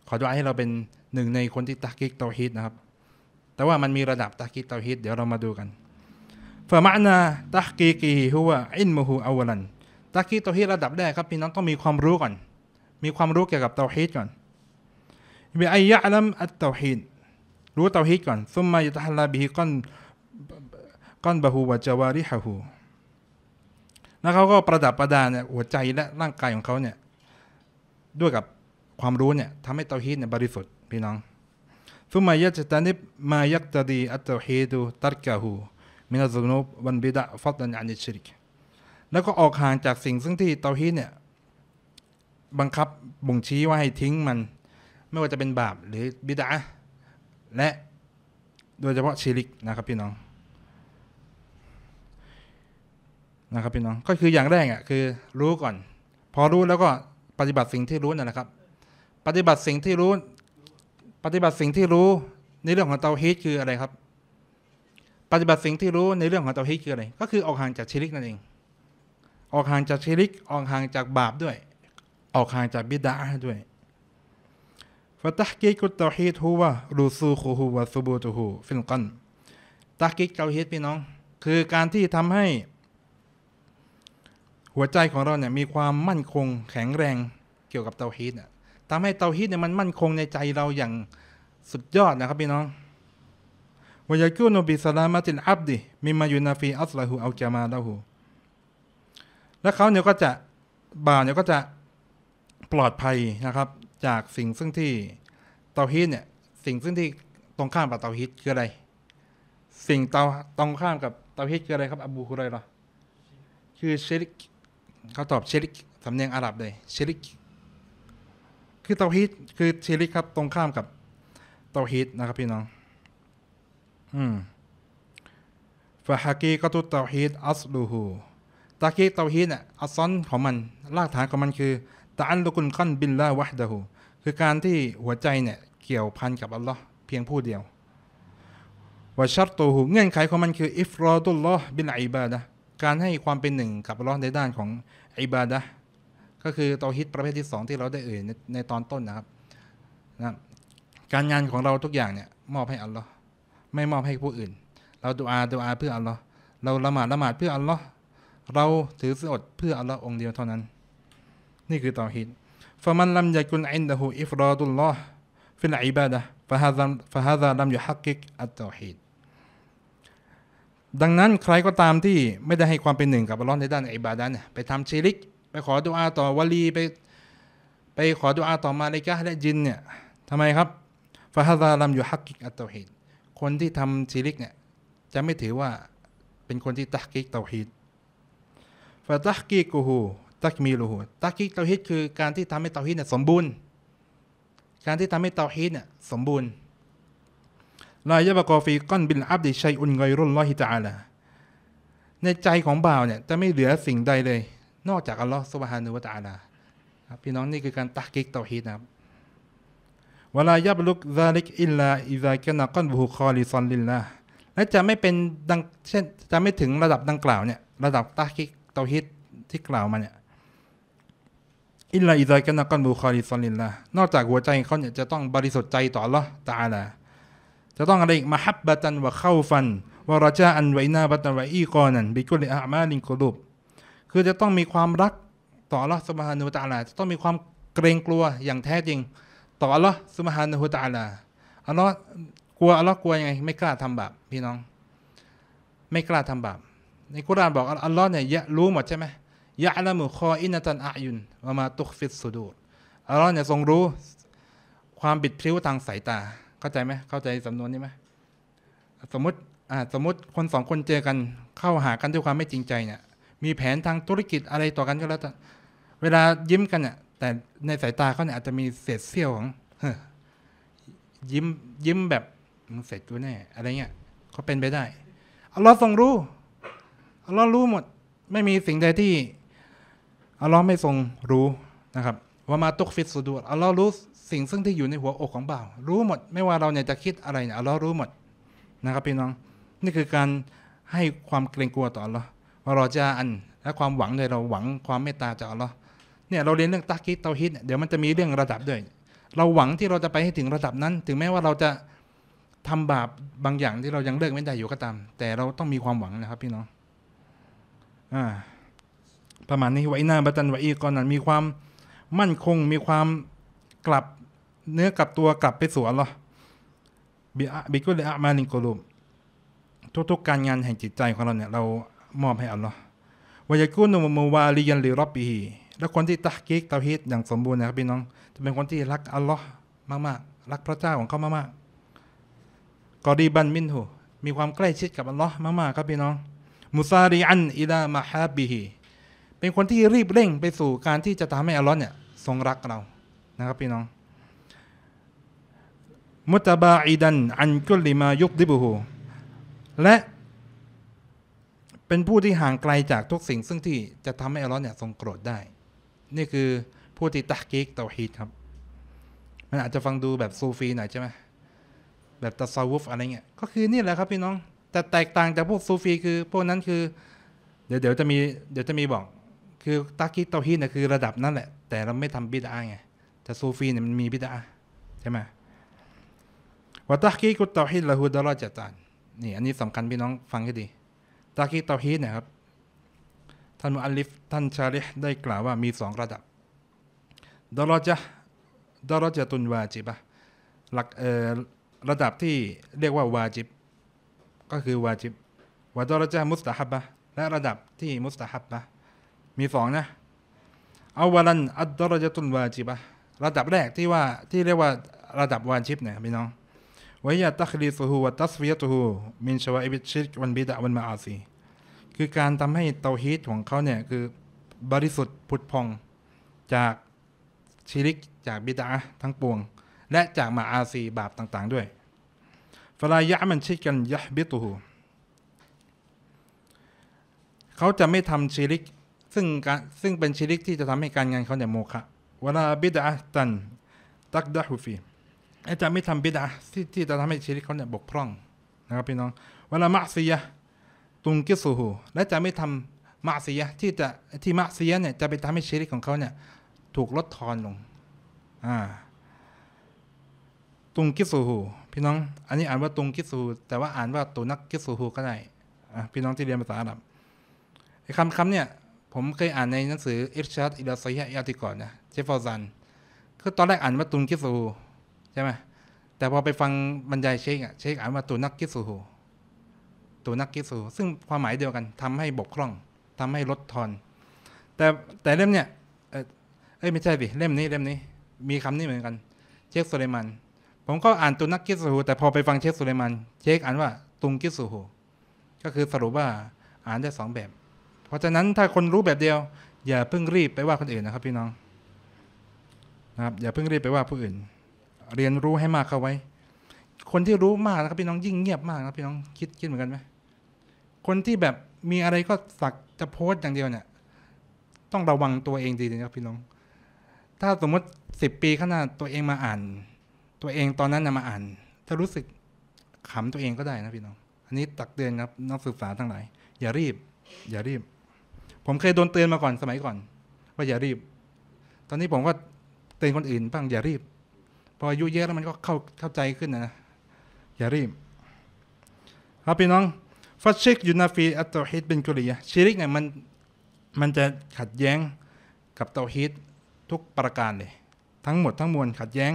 ขอดูให้เราเป็นหนึ่งในคนที่ตักกิกตอฮิตนะครับ แต่ว่ามันมีระดับตักกิกตอฮิตเดี๋ยวเรามาดูกันฟะมานาตักกิกีฮัวอินมูฮูอวลันตักกีกตอฮิตระดับแรกครับ พี่น้องต้องมีความรู้ก่อนมีความรู้เกี่ยวกับเตาฮีดก่อนบิไอยะลัมอัตเตาฮีด รู้เตาฮีดก่อนซุมมายุตฮัลลาบิฮิก้อนก้อนบะฮูวะจาวาริฮะฮูแล้วเขาก็ประดับประดาเนี่ยหัวใจและร่างกายของเขาเนี่ยด้วยกับความรู้เนี่ยทำให้เตาฮีดเนี่ยบริสุทธิ์พี่น้อง ซุมายะจตานิบมายักตดีอัตเตาฮีดูตัรกะฮูมินาซุนุบวันบิดะฟัดลันอันิชริก แล้วก็ออกห่างจากสิ่งซึ่งที่เตาฮีดเนี่ยบังคับบ่งชี้ว่าให้ทิ้งมันไม่ว่าจะเป็นบาปหรือบิดาและโดยเฉพาะชีริกนะครับพี่น้องนะครับพี่น้องก็คืออย่างแรกอ่ะคือรู้ก่อน พอรู้แล้วก็ปฏิบัติสิ่งที่รู้นั่นแหละครับ ปฏิบัติสิ่งที่รู้ ปฏิบัติสิ่งที่รู้ในเรื่องของเตาฮีตคืออะไรครับ ปฏิบัติสิ่งที่รู้ในเรื่องของเตาฮีตคืออะไร ก็คือออกห่างจากชีริกนั่นเอง ออกห่างจากชีริกออกห่างจากบาปด้วยออกห่างจากบิดาด้วยฟะตักกิกุตเตาฮีดฮูวะรูซูคูฮูวะซูบูตูฮูฟิลกันตักกิกเตาฮีดพี่น้อง คือการที่ทำให้ หัวใจของเราเนี่ย มีความมั่นคง แข็งแรงเกี่ยวกับเตาฮีดเนี่ยทำให้เตาฮีดเนี่ยมันมั่นคงในใจเราอย่างสุดยอดนะครับ พี่น้องวายกกูนบิสลามาตินอับดิมิมายูนาฟีอัสลาหูอัลจามาดาหูแล้วเขาเนี่ยก็จะบ่าวเนี่ยก็จะปลอดภัยนะครับ จากสิ่งซึ่งที่เตาฮีตเนี่ยสิ่งซึ่งที่ตรงข้ามกับเตาฮีตคืออะไร สิ่งเตาตรงข้ามกับเตาฮีตคืออะไรครับ อบูคุไรหรอคือเชริกเขาตอบเชริกสำเนียงอาหรับเลยเชริกคือเตาฮีตคือเชริกครับตรงข้ามกับเตาฮีตนะครับพี่น้อง อืมฟาฮากีก็ตุเตาฮีตอัสลูฮูตากีเตาฮีตเนี่ยอัซซอนของมัน รากฐานของมันคือตะอันลุกุนขั้นบินละวะดะหูคือการที่หัวใจเนี่ย เกี่ยวพันกับอัลลอฮ์เพียงผู้เดียววาชัตตูหูเงื่อนไขของมันคืออิฟรอตุลลอฮ์บินอิบาดะการให้ความเป็นหนึ่งกับอัลลอฮ์ในด้านของอิบาดะก็คือตอฮิตประเภทที่สองที่เราได้เอ่ยในตอนต้นนะครับนะการงานของเราทุกอย่างเนี่ย มอบให้อัลลอฮ์ไม่มอบให้ผู้อื่น เราดูอาดูอาเพื่ออัลลอฮ์เราละหมาดละหมาดเพื่ออัลลอฮ์เราถือสอดเพื่ออัลลอฮ์องเดียวเท่านั้นนี่คือตอฮิดฟะมันลัมยากุนอินดะฮูอิฟรอดุลลอฮ์ฟิลอิบาดะฟะฮาซาฟะฮาซาลัมยุฮักกิกอัตตอฮิดดังนั้นใครก็ตามที่ ไม่ได้ให้ความเป็นหนึ่งกับอัลลอฮ์ในด้านอิบาดะเนี่ยไปทำชิริกไปขอดุอาต่อวะลีไปไปขอดุอาต่อมาเลกะและจินเนี่ยทำไมครับฟาฮาซาลัมอยู่ฮักกิกอัตตตฮิดคนที่ทำชิริกเนี่ยจะไม่ถือว่าเป็นคนที่ตักกิกตาฮิดฟาตักกิกูฮูตักมีลูหูตักกิเตาฮิตคือการที่ทำให้เตาฮิตเนี่ยสมบูรณ์ การที่ทำให้เตาฮิตเนี่ยสมบูรณ์ลายยะบกอฟีก้อนบินอับดิชัยอุนไกรุนลอฮิตาละในใจของบ่าวเนี่ยจะไม่เหลือสิ่งใดเลย นอกจากอัลลอฮฺสุบฮานุวะตาลาครับพี่น้องนี่คือการตักกิเตาฮิตนะครับวลายับลุกซาลิกอิลลาอิซาเกนาก้อนบุคอลิซอนลินละและจะไม่เป็นดังเช่นจะไม่ถึงระดับดังกล่าวเนี่ย ระดับตาคิกเตาฮิตที่กล่าวมาเนี่ยอิลลาอิซากันนักันบูคาลิซอลินละนอกจากหัวใจเขาเนี่ยจะต้องบริสุทธิ์ใจต่อละตาละจะต้องอะไรอีกมาฮับบะตันวะเข้าฟันวะราจาอันไวนาบะตันไวอีกอนันบิกุลิอามาลินกุลุบคือจะต้องมีความรักต่อละสุบฮานุตาลา จะต้องมีความเกรงกลัวอย่างแท้จริง ต่อละสุบฮานุตาลาอัลลอฮ์กลัวอัลลอฮ์กลัวยังไงไม่กล้าทำบาปพี่น้อง ไม่กล้าทำบาปในกุรานบอกอัลลอฮ์เนี่ยยรู้หมดใช่ไหมยะละมุคออินตันอายุนวามาตุกฟิตสุดูอัลลอฮ์เนี่ยทรงรู้ ความบิดพริ้วทางสายตาเข้าใจไหมเข้าใจสำนวนนี้ไหมสมมติสมมติคนสองคนเจอกันเข้าหากันด้วยความไม่จริงใจเนี่ยมีแผนทางธุรกิจอะไรต่อกันก็แล้วแต่เวลายิ้มกันเนี่ยแต่ในสายตาเขาเนี่ยอาจจะมีเศษเสี้ยวของยิ้มยิ้มแบบมึงเสร็จกูแน่อะไรเงี้ยเขาเป็นไปได้อัลลอฮ์ทรงรู้อัลลอฮ์รู้หมด ไม่มีสิ่งใดที่อัลลอฮ์ไม่ทรงรู้นะครับ ว่ามาตุกฟิตสุดูอัลลอฮ์รู้สิ่งซึ่งที่อยู่ในหัวอกของบ่าวรู้หมดไม่ว่าเราเนี่ยจะคิดอะไรเนี่ยอัลลอฮ์รู้หมดนะครับ พี่น้องนี่คือการให้ความเกรงกลัวต่ออัลลอฮ์ว่าราจะอันและความหวังเลยเราหวังความเมตตาจากอัลลอฮ์เนี่ยเราเรียนเรื่องตักกิเตาฮิตเดี๋ยวมันจะมีเรื่องระดับด้วย เราหวังที่เราจะไปให้ถึงระดับนั้น ถึงแม้ว่าเราจะทำบาปบางอย่างที่เรายังเลิกไม่ได้อยู่ก็ตาม แต่เราต้องมีความหวังนะครับ พี่น้อง อ่าประมาณนี้ไว้หน้าบัตันไวอีกอนนั้นมีความมั่นคงมีความกลับเนื้อกลับตัวกลับไปสู่อัลลอฮ์บิอะบิกุลอะมาลิงกลุมทุกๆการงานแห่งจิตใจของเราเนี่ย เรามอบให้อัลลอฮ์วายกุนุมมูวาลียันลิรับบีฮีและคนที่ตะกิกตาฮิตอย่างสมบูรณ์นะครับพี่น้อง จะเป็นคนที่รัก อัลลอฮ์มากๆรักพระเจ้าของเขามากๆกอดีบันมินหูมีความใกล้ชิดกับอัลลอฮ์มากๆครับพี่น้อง มุซาริอันอิลามาฮาบีฮีเป็นคนที่รีบเร่งไปสู่การที่จะทำให้อัลลอฮ์เนี่ย ทรงรักเรา นะครับพี่น้อง มุตบาอิดันอันกุลิมายุกดิบูฮู และ เป็นผู้ที่ห่างไกลจากทุกสิ่ง ซึ่งที่จะทำให้อัลลอฮ์เนี่ยทรงโกรธได้ นี่คือผู้ที่ตะกิกตอฮีดครับ มันอาจจะฟังดูแบบซูฟีหน่อยใช่ไหม แบบตะซาวุฟอะไรเงี้ย ก็คือนี่แหละครับพี่น้อง แต่แตกต่างจากพวกซูฟี คือพวกนั้นคือ เดี๋ยวเดี๋ยวจะมีเดี๋ยวจะมีบอกคือตักกี้เตาฮีดเนี่ยคือระดับนั่นแหละ แต่เราไม่ทำบิดาไงแต่ซูฟีเนี่ยมันมีบิดาใช่ไหมว่าตักก้กุตเตาฮีดละหูดารอจัตานนี่อันนี้สำคัญพี่น้องฟังให้ดีตักกี้เตาฮีดเนี่ยครับท่านมุอัลลิฟท่านชาลิฮได้กล่าวว่ามีสองระดับดารอจัดารอจัตุนวาจิบะหลักเอ่อระดับที่เรียกว่าวาจิบก็คือวาจิบว่าดารจัมุสตาฮับะและระดับที่มุสตาฮับะมีสองนะเอาวันอัตรจะตุนวาจิบะ ระดับแรกที่ว่าที่เรียกว่าระดับวาชิบเนี่ยพี่น้องวิยาตัคลีสุฮูวัตัสวิยตุฮูมินชวาอิบิชิกวันบิดะวันมาอาซีคือการทำให้เตาฮีตของเขาเนี่ยคือบริสุทธิ์ผุดพองจาก ชิริกจากบิดะทั้งปวง และจากมาอาซีบาปต่างๆด้วยฟลายะมันชิดกันยะบิตุฮูเขาจะไม่ทำชิริกซึ่งการซึ่งเป็นชิริกที่จะทำให้การงานเขาเนี่ยโมฆะเวลาบิดาตันตักดะฮูฟีจะไม่ทำบิดาที่ที่จะทำให้ชิริกเขาเนี่ยบกพร่อง นะครับ พี่น้องเวลามัซียะตุงกิสูฮูและจะไม่ทำมัซียะที่จะที่มัซียะเนี่ยจะไปทำให้ชิริกของเขาเนี่ย ถูกลดทอนลง อ่าตุงกิสูฮูพี่น้อง อันนี้ อ่านว่าตุงกิสูแต่ว่า อ่านว่าตุนักกิสูฮูก็ได้พี่น้องที่เรียนภาษาอาหรับคำคำเนี่ยผมเคยอ่านในหนังสืออิชชัดอิลาซียะอติก่อนนะเชฟฟอร์ซัน คือตอนแรกอ่านว่าตุนกิสูใช่ไหมแต่พอไปฟังบรรยายเชคอ่ะเชคอ่านว่าตุนักกิสูตุนักกิสูซึ่งความหมายเดียวกันทำให้บกคร่อง ทำให้ลดทอน แต่แต่เล่มเนี่ยเอ้ยไม่ใช่สิเล่มนี้เล่มนี้ มีคำนี้เหมือนกันเชคโซเลมันผมก็อ่านตุนักกิสูแต่พอไปฟังเชคโซเลมันเชคอ่านว่าตุงกิสูก็คือสรุปว่าอ่านได้สองแบบเพราะฉะนั้นถ้าคนรู้แบบเดียว อย่าเพิ่งรีบไปว่าคนอื่นนะครับ พี่น้อง นะครับ อย่าเพิ่งรีบไปว่าผู้อื่น เรียนรู้ให้มากเข้าไว้ คนที่รู้มากนะครับพี่น้องยิ่งเงียบมากนะพี่น้องคิดคิดเหมือนกันไหมคนที่แบบมีอะไรก็สักจะโพสต์อย่างเดียวเนี่ยต้องระวังตัวเองดีนะครับ พี่น้อง ถ้าสมมติสิบปีข้างหน้าตัวเองมาอ่าน ตัวเองตอนนั้นนะมาอ่าน จะรู้สึกขำตัวเองก็ได้นะพี่น้อง อันนี้ตักเตือนครับนักศึกษาทั้งหลาย อย่ารีบ อย่ารีบผมเคยโดนเตือนมาก่อนสมัยก่อน ว่าอย่ารีบ ตอนนี้ผมก็เตือนคนอื่นบ้างอย่ารีบพออายุเยอะแล้วมันก็เข้าเข้าใจขึ้นนะอย่ารีบ ครับพี่น้องฟัชชิกยูนาฟีอัตตฮิตเป็นกุลียชิริกเนี่ยมันมันจะขัดแย้งกับเตาฮิตทุกประการเลย ทั้งหมดทั้งมวลขัดแย้ง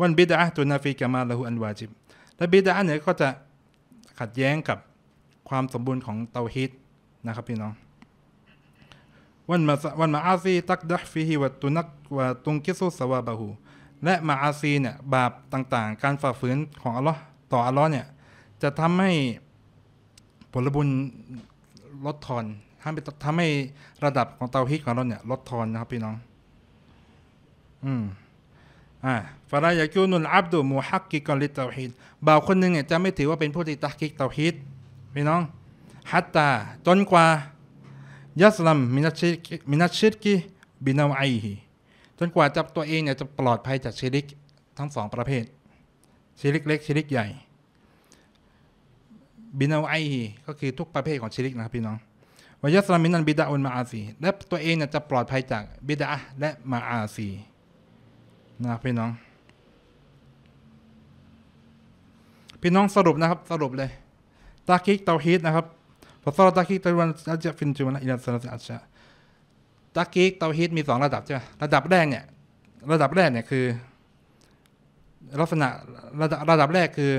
วันบิดาตุนาฟีกามาละหูอันวาจิบและบิดาเนี่ยก็จะขัดแย้งกับความสมบูรณ์ของเตาฮิตนะครับพี่น้องวันมาวันมาอาซีตักดัฟีฮิวตุนักวตุงกิสุสวาบะหูและมาอาซีเนี่ย บาปต่าง ๆ การฝ่าฝืนของอัลลอฮ์ต่ออัลลอฮ์เนี่ย จะทำให้ผลบุญลดทอนทำให้ทำให้ระดับของเตาฮีตของเราเนี่ยลดทอนนะครับ พี่น้อง อืมอ่าฟารายากูนุลอับดุมูฮักกิกอลิตเตาฮีตบ่าวคนหนึ่งเนี่ยจะไม่ถือว่าเป็นผู้ที่ตักกิกเตาฮีตพี่น้องฮัตตาจนกว่ายัสลัมมินัชิกมินัชิกิบินาไอฮีจนกว่าจะตัวเองเนี่ยจะปลอดภัยจากชิริกทั้งสองประเภท ชิริกเล็ก ชิริกใหญ่ บินาไอฮีก็คือทุกประเภทของชิริกนะครับพี่น้องวายัสลามินันบิดาอุนมาอาซีและตัวเองเนี่ยจะปลอดภัยจากบิดาและมาอาซีนะพี่น้อง พี่น้องสรุปนะครับสรุปเลย ตาคิกเตาฮีตนะครับพอส ر تحقيق توحيد น ل أ ش ي ا ء في ا ل ج م น ة إلى ثلاثة أ ตักกี้เตาฮีตมีสองระดับใช่ไหมระดับแรกเนี่ยระดับแรกเนี่ยคือลักษณะระดับระดับแรกคือ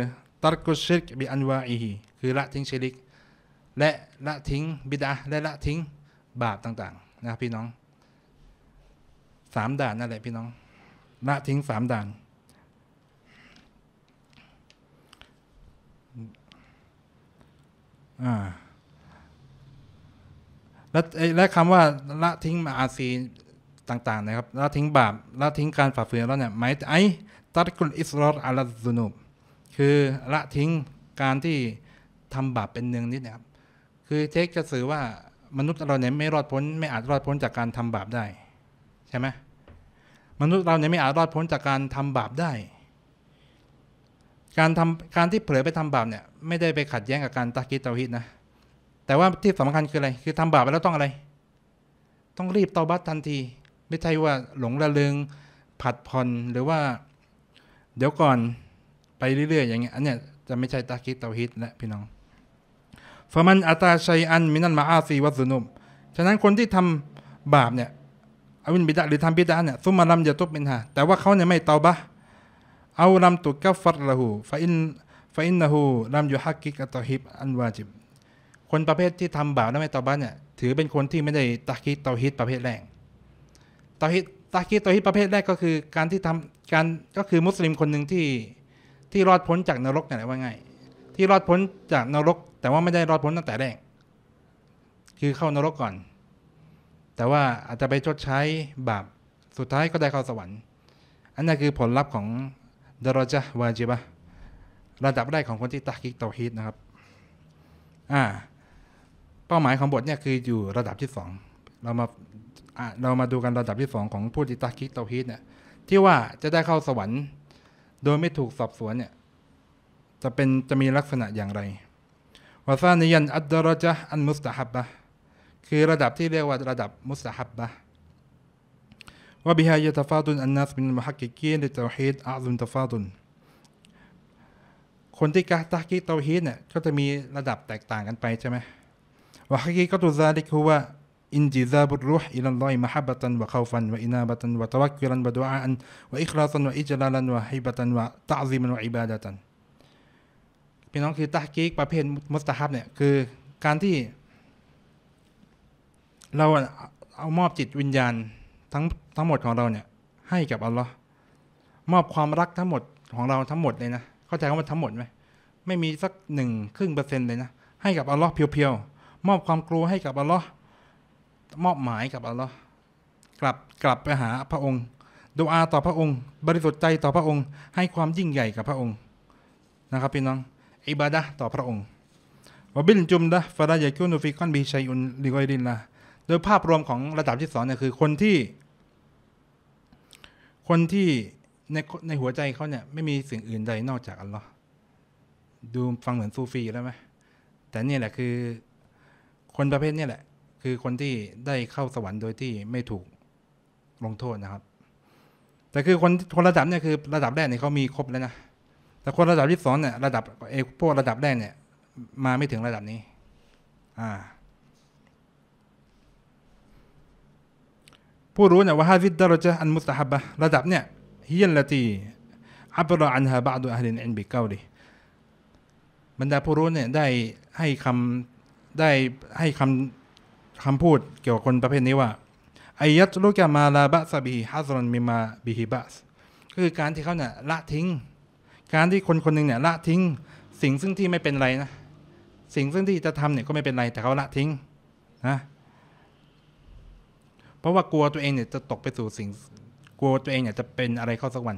ตักุชิกบิอันวาอีฮีคือละทิ้งชิริกและละทิ้งบิดาและละทิ้งบาปต่างๆนะพี่น้องสามด่านนั่นแหละพี่น้องละทิ้งสามด่านอ่าและและคำว่าละทิ้งมาอาซีต่างๆนะครับละทิ้งบาปละทิ้งการฝ่าฝืนแล้วเนี่ยหมายไอ้ตัดกุลอิสรออัลซุนุบคือละทิ้งการที่ทำบาปเป็นเนืองนิดนะครับคือเทคจะสื่อว่ามนุษย์เราเนี่ยไม่รอดพ้นไม่อาจรอดพ้นจากการทำบาปได้ ใช่ไหมมนุษย์เราเนี่ยไม่อาจรอดพ้นจากการทำบาปได้ การทำการที่เผลอไปทำบาปเนี่ย ไม่ได้ไปขัดแย้งกับการตะกิตเตาฮิตนะแต่ว่าที่สำคัญคืออะไร คือทำบาปไปแล้วต้องอะไร ต้องรีบตอบัตทันที ไม่ใช่ว่าหลงระลึงผัดผ่อนหรือว่า เดี๋ยวก่อนไปเรื่อยๆ อย่างเงี้ยอันเนี้ยจะไม่ใช่ตาคิดเตาฮิตและพี่น้องฟะมันอัตาชัยอันมินันมาอาซีวัสุนุมฉะนั้นคนที่ทำบาปเนี่ยอาวินบิดาหรือทำบิดาเนี่ยซุมมาลัมะตุบมินหาแต่ว่าเขาเนี่ยไม่เตาบะเอาลัมตุกัฟฟัรละหูฟะอินฟะอินนะหูลัมยูฮักกิกตอฮิบอันวาจิบคนประเภทที่ทำบาปและไม่ตอบัตเนี่ยถือเป็นคนที่ไม่ได้ตะคิดตาฮิตประเภทแรกตาฮิตตาคิดตาฮิตประเภทแรกก็คือการที่ทำการก็คือมุสลิมคนหนึ่งที่ที่รอดพ้นจากนรกนี่แหว่าไงที่รอดพ้นจากนรก แต่ว่าไม่ได้รอดพ้นตั้งแต่แรก คือเข้านรกก่อน แต่ว่าอาจจะไปชดใช้บาปสุดท้ายก็ได้เข้าสวรรค์ อันนั้นคือผลลัพธ์ของดรจวาจิบะระดับแรกของคนที่ตาคิดตาฮิตนะครับ อ่าเป้าหมายของบทเนี่ยคืออยู่ระดับที่งเรามาเรามาดูกันระดับที่สองของผู้ติตาคิดเตาฮีตเนี่ยที่ว่าจะได้เข้าสวรรค์ โดยไม่ถูกสอบสวนเนี่ยจะเป็นจะมีลักษณะอย่างไรวาซานิยันอัดดรจะอันมุสตาฮับบะคือระดับที่เรียกว่าระดับมุสตาฮับบะว่าบิฮายะตฟาดุนอันนัสมินมุฮักกิกีนเตาฮีดอาซุนตฟาดุนคนที่กาตาคิเตาฮีตเนี่ยก็จะมีระดับแตกต่างกันไปใช่ไหม وحقيقة ذلك هو انجذاب الروح إلى الله محبة وخوفا وإنابة وتوكلا ودعاء وإخلاصا وإجلالا وهبة وتعظيما وعبادة พี่น้องคือตักกิกประเภทมุสตาฮับเนี่ยคือการที่ เราเอามอบจิตวิญญาณ ทั้งทั้งหมดของเราเนี่ย ให้กับอัลลอฮ์มอบความรักทั้งหมดของเราทั้งหมดเลยนะเข้าใจคำว่าทั้งหมดไหมไม่มีสักหนึ่งครึ่งเปอร์เซ็นต์เลยนะ ให้กับอัลลอฮ์เพียวๆมอบความกลัวให้กับอัลลอฮ์มอบหมายกับอัลลอฮ์กลับกลับไปหาพระองค์ดูอาต่อพระองค์ บริสุทธิ์ใจต่อพระองค์ ให้ความยิ่งใหญ่กับพระองค์ นะครับพี่น้องอิบาดะต่อพระองค์วบิลจุมดะฟารายาคุนูฟิกอนบีชัยอุนลิโกอยดินละโดยภาพรวมของระดับที่สองเนี่ยคือคนที่ คนที่ในในหัวใจเขาเนี่ยไม่มีสิ่งอื่นใดนอกจากอัลลอฮ์ดูฟังเหมือนซูฟีแล้วไหมแต่นี่แหละคือคนประเภทนี้แหละคือคนที่ได้เข้าสวรรค์โดยที่ไม่ถูกลงโทษนะครับ แต่คือคนคนระดับเนี่ยคือ ระดับแรกเนี่ยเขามีครบแล้วนะ แต่คนระดับที่สองเนี่ยระดับเอพวกระดับแรกเนี่ยมาไม่ถึงระดับนี้อ่าผู้รู้เนี่ยว่าฮาฟิดดารจะอันมุสตาฮับะระดับเนี่ยฮิยันละทีอับรออันฮาบะดูอัลลินอินบิเกาลีบรรดาผู้รู้เนี่ยได้ให้คำได้ให้คำคำพูดเกี่ยวกับคนประเภทนี้ว่าไอยัตลูกามาลาบะซาบีฮัสรอนมิมาบิฮิบัสคือการที่เขาเนี่ยละทิ้ง การที่คนคนหนึ่งเนี่ย ละทิ้ง สิ่งซึ่งที่ไม่เป็นไรนะ สิ่งซึ่งที่จะทำเนี่ยก็ไม่เป็นไร แต่เขาละทิ้งนะ เพราะว่ากลัวตัวเองเนี่ยจะตกไปสู่สิ่งกลัวตัวเองเนี่ยจะเป็นอะไรเข้าสักวัน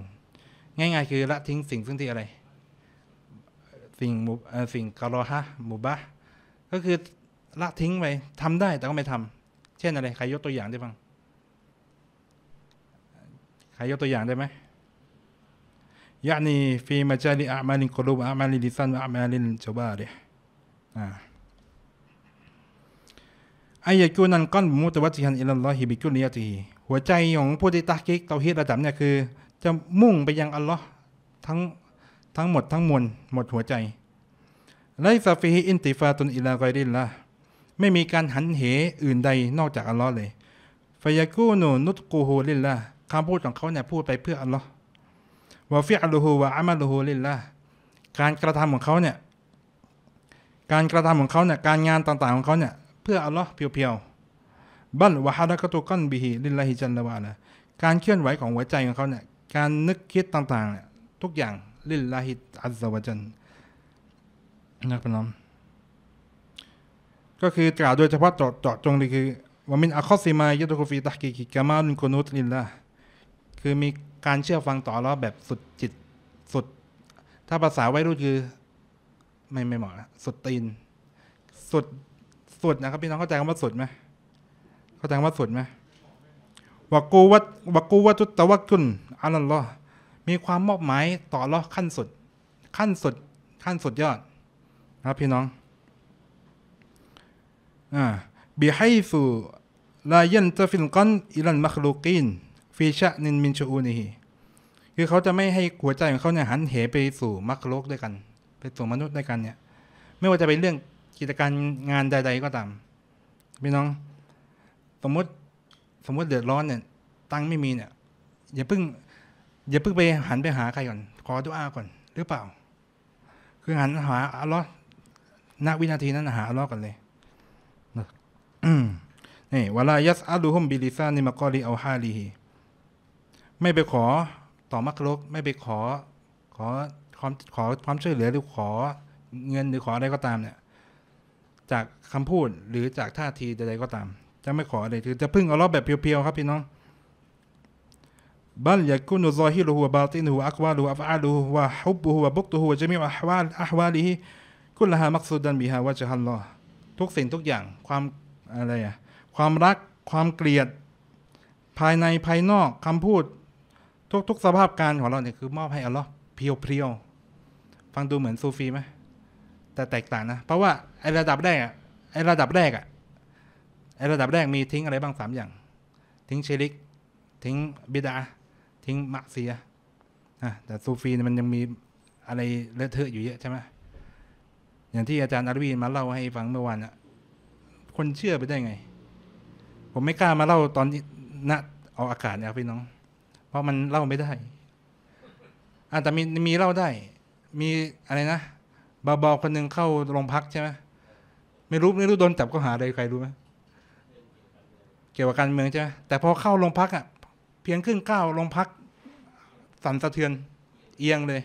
ง่ายๆคือ ละทิ้งสิ่งซึ่งที่อะไร สิ่งมุสิ่งกะรอฮะมุบะก็คือ ละทิ้งไปทำได้แต่ก็ไม่ทำ เช่นอะไรใครยกตัวอย่างได้บ้างใครยกตัวอย่างได้ไหมยะนีฟีมาจาริอามาลินกลุบอามาลินดิซันอามาลินชบาเดอ่ไอ้ยากูนันก้อนมุตวัติฮันอิลลอฮิบิกุลียตีหัวใจของผู้ที่ตากิกเตาฮิดระดับเนี่ยคือ จะมุ่งไปยังอัลลอฮ์ทั้ง ทั้งหมดทั้งมวลหมดหัวใจไลซาฟีอินติฟาตุนอิลาไกรินละไม่มีการหันเหอื่นใดนอกจากอัลลอฮ์เลยฟายากูนูนุตกูฮูลินละคำพูดของเขาเนี่ยพูดไปเพื่ออัลลอฮ์วาฟิอัลูฮูวาอามาลูฮูลินละการกระทำของเขาเนี่ย การกระทำของเขาเนี่ย การงานต่างๆของเขาเนี่ยเพื่ออัลลอฮ์เพียวๆบัลวะฮาดะกตุกันบิฮิลินละฮิจันละวานะการเคลื่อนไหวของหัวใจของเขาเนี่ยการนึกคิดต่างๆเนี่ยทุกอย่างลินละฮิอัลซาวะจันนักประนองก็คือกล่าวโดยเฉพาะเจาะจจงเลยคือว่ามินอัคอซิมายะตุคฟีตักกิกิกามาลุนโคนุตลินละคือมีการเชื่อฟังต่อรอบแบบสุดจิตสุด ถ้าภาษาไว้รุ้คือไม่ไม่เหมาะสุดตีนสุดสุดนะครับพี่น้องเข้าใจคำว่าสุดไหมเข้าใจคำว่าสุดไหมวากูวัดวากูวัตุตะวักุนอัลลอฮ์มีความมอบหมายต่อรอขั้นสุด ขั้นสุดขั้นสุดยอดครับพี่น้องอ่าบิไฮสูลายันจะฟิลกันอิลันมัคลูกินฟีชะนินมินชูอูนีคือเขาจะไม่ให้หัวใจของเขาเนี่ยหันเหไปสู่มัคโลกด้วยกันไปสู่มนุษย์ด้วยกันเนี่ย ไม่ว่าจะเป็นเรื่องกิจการงานใดๆก็ตาม พี่น้อง สมมติสมมติเดือดร้อนเนี่ย ตังไม่มีเนี่ยอย่าเพิ่งอย่าเพิ่งไปหันไปหาใครก่อนขอดุอาก่อน หรือเปล่า คือหันหาอัลลอฮ์ณวินาทีนั้นหาอัลลอฮ์กันเลย นี่วลายัสอัลูฮุมบิลิซานิมากอลีเอาฮาลีฮีไม่ไปขอต่อมักลกไม่ไปขอ ขอความขอความช่วยเหลือหรือขอ เงินหรือขออะไรก็ตาม เนี่ย จากคำพูด หรือจากท่าทีใดๆก็ตาม จะไม่ขออะไรคือ จะพึ่งเอาล้อแบบเพียวๆครับพี่น้องบัลยากุนุซอฮิลูฮุบาตินุฮูอักวาลูอัฟอาลูฮุวะฮุบบุฮุวะบุกตุฮุวะจมีอัฮวาลอัฮวาลฮีคุณละฮามักซูดันบีฮาวะจฮัลลอทุกสิ่งทุกอย่างความอะไรอะความรักความเกลียด ภายในภายนอกคำพูดทุกทุกสภาพการของเราเนี่ยคือ มอบให้อัลลอฮ์เพียวเพียวฟังดูเหมือนซูฟีไหมแต่แตกต่างนะ เพราะว่าไอระดับแรกอะไอระดับแรกอะไอระดับแรกมีทิ้งอะไรบ้างสามอย่าง ทิ้งเชลิก ทิ้งบิดา ทิ้งมะเซียะแต่ซูฟีมันยังมีอะไรเลอะเทอะอยู่เยอะใช่ไหมอย่างที่อาจารย์อารวีมาเล่าให้ฟังเมื่อวานอะคนเชื่อไปได้ไง ผมไม่กล้ามาเล่าตอนณเอาอากาศเนี่ยพี่น้อง เพราะมันเล่าไม่ได้อาแต่มีมีเล่าได้ มีอะไรนะบาบอคนหนึ่งเข้าโรงพักใช่ไหมไม่รู้ไม่รู้โดนจับก็หาอะไรใครรู้ไหมเกี่ยวกับการเมืองใช่ไหมแต่พอเข้าโรงพักอ่ะเพียงครึ่งก้าวโรงพัก สั่นสะเทือนเอียงเลย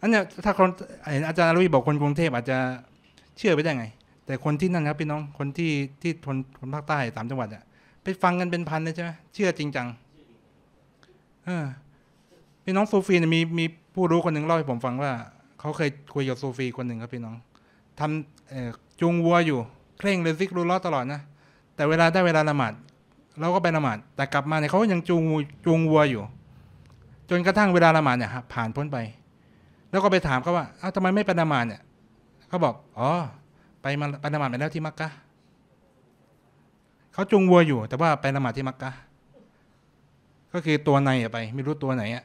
อันนี้ถ้าคนเห็นอาจารย์รุ่ยบอกคนกรุงเทพอาจจะเชื่อไปได้ไง แต่คนที่นั่นครับ พี่น้องคนที่ที่ทนคนภาคใต้สามจังหวัดอะไปฟังกันเป็นพันเลยใช่ไหมเชื่อจริงจังเออ พี่น้องซูฟีมีมีผู้รู้คนหนึ่งเล่าให้ผมฟังว่า เขาเคยคุยกับซูฟีคนหนึ่งครับพี่น้องทำจูงวัวอยู่ เคร่งเลยซิกรู้ล้อตลอดนะแต่เวลาได้เวลาละหมาดเราก็ไปละหมาด แต่กลับมาเนี่ยเขายังจูงจูงวัวอยู่ จนกระทั่งเวลาละหมาดเนี่ยผ่านพ้นไปแล้วก็ไปถามเขาว่าอ้าวทำไมไม่ปนามาเนี่ยเขาบอก อ๋อ ไปมาปนามาไปแล้วที่มักกะเขาจุงวัวอยู่ แต่ว่าไปละหมาดที่มักกะก็คือตัวในไปไม่รู้ตัวไหนอ่ะ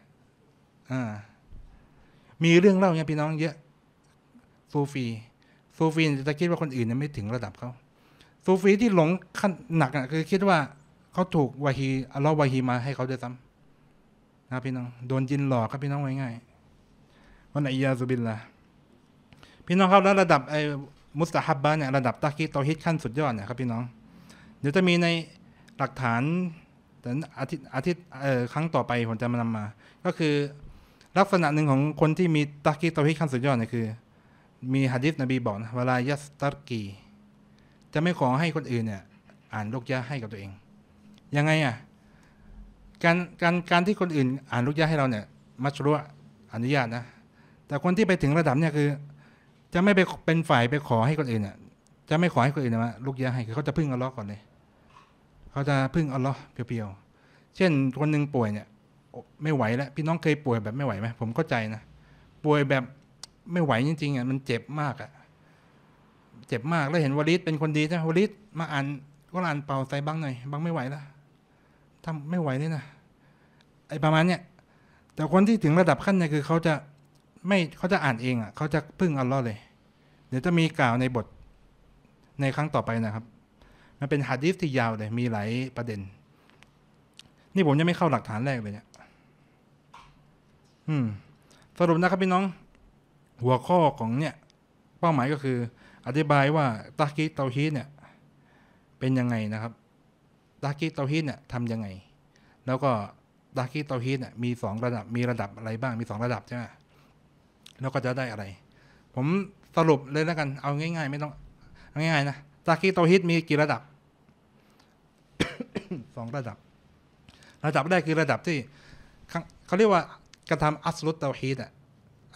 มีเรื่องเล่าเนี่ยพี่น้องเยอะซูฟีซูฟีจะคิดว่าคนอื่นยังไม่ถึงระดับเขาซูฟีที่หลงขั้นหนักอ่ะคือคิดว่า เขาถูกวาฮีอัลลอฮ์วาฮีมาให้เขาด้วยซ้ำนะพี่น้องโดนยินหลอกครับพี่น้องง่ายๆวันออยาซุบิลละพี่น้องครับ แล้วระดับไอมุสตาฮับบะเนี่ยระดับตะกี้ตอฮิตขั้นสุดยอดเนี่ยครับพี่น้อง เดี๋ยวจะมีในหลักฐานแต่อาทิตย์อาทิตย์ครั้งต่อไปผมจะมานำมา ก็คือลักษณะหนึ่งของคนที่มีตะกี้ตอฮิตขั้นสุดยอดเนี่ยคือ มีฮะดิษนบีบอกนะเวลายัสตักี จะไม่ขอให้คนอื่นเนี่ยอ่านลูกยะให้กับตัวเอง ยังไงอ่ะการการการที่คนอื่นอ่านลูกยะให้เราเนี่ยมัชรุะอนุญาตนะแต่คนที่ไปถึงระดับเนี่ยคือ จะไม่ไปเป็นฝ่ายไปขอให้คนอื่นเนี่ยจะไม่ขอให้คนอื่นมาลูกยาให้คือเขาจะพึ่งอัลลอฮ์ก่อนเลยเขาจะพึ่งอัลลอฮ์เพียวๆเช่นคนหนึ่งป่วยเนี่ยไม่ไหวแล้วพี่น้องเคยป่วยแบบไม่ไหวไหมผมเข้าใจนะป่วยแบบไม่ไหวจริง ๆอ่ะมันเจ็บมากอ่ะเจ็บมากแล้วเห็นวลิดเป็นคนดีใช่ไหมวลิดมาอ่านก็อ่านเป่าใส่บ้างหน่อยบ้างไม่ไหวแล้วทำไม่ไหวเลยนะไอ้ประมาณเนี้ยแต่คนที่ถึงระดับขั้นเนี่ยคือเขาจะไม่เขาจะอ่านเองอ่ะเขาจะพึ่งอัลลอฮ์เลยเดี๋ยวจะมีกล่าวในบทในครั้งต่อไปนะครับ มันเป็นฮะดิษที่ยาวเลย มีหลายประเด็น นี่ผมยังไม่เข้าหลักฐานแรกเลยเนี่ย อืมสรุปนะครับพี่น้อง หัวข้อของเนี่ยเป้าหมายก็คือ อธิบายว่าตากีเตาฮีดเนี่ย เป็นยังไงนะครับตากีเตาฮีดเนี่ยทำยังไง แล้วก็ตากีเตาฮีดเนี่ย มีสองระดับ มีระดับอะไรบ้าง มีสองระดับใช่ไหมแล้วก็จะได้อะไร ผมสรุปเลยแล้วกัน เอาง่าย ๆ ไม่ต้องเอาง่าย ๆ นะซาก้โตฮิตมีกี่ระดับสองระดับ ระดับแรกคือระดับที่เขาเรียกว่ากระทำอัสลุตเตาฮีตอ่ะ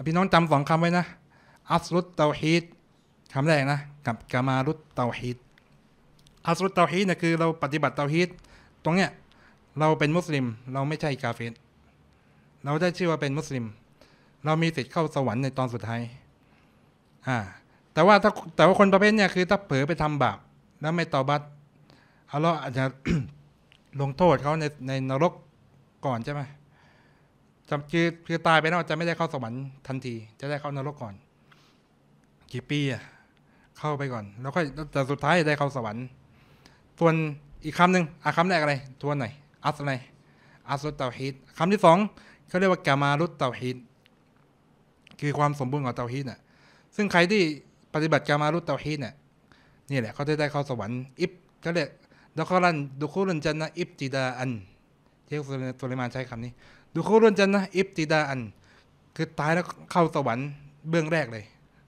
พี่น้องจำสองคำไว้นะ อัสลุตเตาฮีตคำแรกนะ กับกามารุตเตาฮีตอัสลุตเตาฮีตเนี่ยคือเราปฏิบัติเตาฮีตตรงเนี้ย เราเป็นมุสลิมเราไม่ใช่กาเฟตเราได้ชื่อว่าเป็นมุสลิมเรามีสิทธิ์เข้าสวรรค์ในตอนสุดท้ายอ่าแต่ว่าถ้าแต่ว่าคนประเภทเนี่ยคือ ถ้าเผลอไปทำบาปแล้วไม่ตอบัตอาลลออาจจะลงโทษเขาในในนรกก่อนใช่ไหมจำคือคือตายไปแล้วจะไม่ได้เข้าสวรรค์ทันที จะได้เข้านรกก่อน กี่ปีอ่ะเข้าไปก่อน แล้วก็แต่สุดท้ายได้เข้าสวรรค์ส่วนอีกคำหนึ่งอ่ะคำแรกอะไร ทวนหน่อยอัสอะไรอัสุตเตาฮิดคำที่สอง เขาเรียกว่ากามารุตเตาฮิดคือความสมบูรณ์ของเตาฮีดน่ะ ซึ่งใครที่ปฏิบัติกามารุตเตาฮีดน่ะนี่แหละเขาได้ได้เข้าสวรรค์ อิบก็เรียกดุครันดุคุลันจันนะ อิบติดาอันเชยสุเลมานใช้คำนี้ดุคุลันจันนะ อิบติดาอัน คือตายแล้วเข้าสวรรค์เบื้องแรกเลย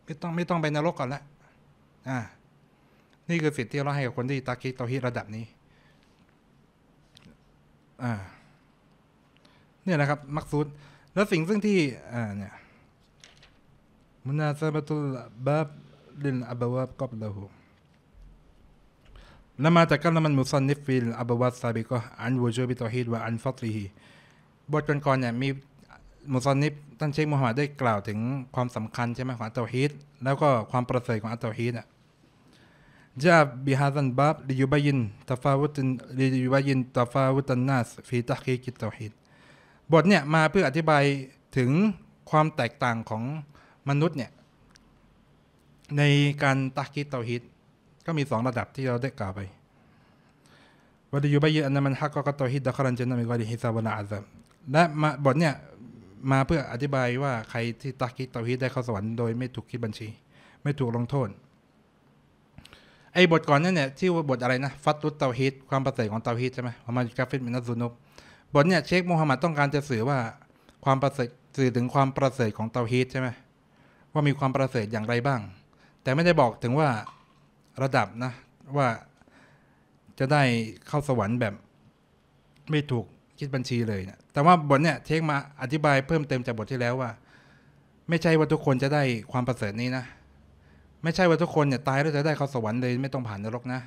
ไม่ต้องไม่ต้องไปนรกก่อนละ อ่า นี่คือสิทธิ์ที่เราให้กับคนที่ตะคิดเตาฮีดระดับนี้ อ่า เนี่ยนะครับมักซูดแล้วสิ่งซึ่งที่ อ่า เนี่ยม مناسبة ا ل ب ا บ للأبواب قبله لما تكلم المصنف في الأبواب السابقة عن و บ و ب التوحيد وعن ف ط จูบิิตตฮฮวะอัันฟีบทก่อนๆเนี่ยมีมุซันนิฟท่านเชคมูฮัมหมัดได้กล่าวถึงความสำคัญใช่ไหมของอัตโอฮิตแล้วก็ความประเสริฐของอัตตอฮิตอ่ะจะบิฮะซันบาบลิยูบายินตาฟาวุตินลิยูบายินตาฟาวุตันนัสฟีตะคีกิตอฮิตบทเนี่ยมาเพื่ออธิบายถึงความแตกต่างของมนุษย์เนี่ย ในการตักกิดเตาฮิตก็มีสองระดับที่เราได้กล่าวไปวนอยูบปยอันนั้นมันฮักก็เตาฮิตดะครันเจนมีกอริฮิซาบนาอาซัมและมาบทเนี่ยมาเพื่ออธิบายว่าใครที่ตักกิดเตาฮิตได้เข้าสวรรค์โดยไม่ถูกคิดบัญชี ไม่ถูกลงโทษไอ้บทก่อนนั่นเนี่ย ที่ว่าบทอะไรนะ ฟัตตุตเตาฮิตความประเสริฐของเตาฮิตใช่ไหมขอามันกาฟิตมินัสซุนุบบทเนี่ยเชคโมฮัมหมัดต้องการจะสื่อว่าความประเสริฐสื่อถึงความประเสริฐของเตาฮิตใช่ไหมว่ามีความประเสริฐอย่างไรบ้าง แต่ไม่ได้บอกถึงว่าระดับนะ ว่าจะได้เข้าสวรรค์แบบ ไม่ถูกคิดบัญชีเลยนะแต่ว่าบทเนี่ยเทคมาอธิบายเพิ่มเติมจากบทที่แล้วว่า ไม่ใช่ว่าทุกคนจะได้ความประเสริฐนี้นะไม่ใช่ว่าทุกคนเนี่ยตายแล้วจะได้เข้าสวรรค์เลยไม่ต้องผ่านนรกนะ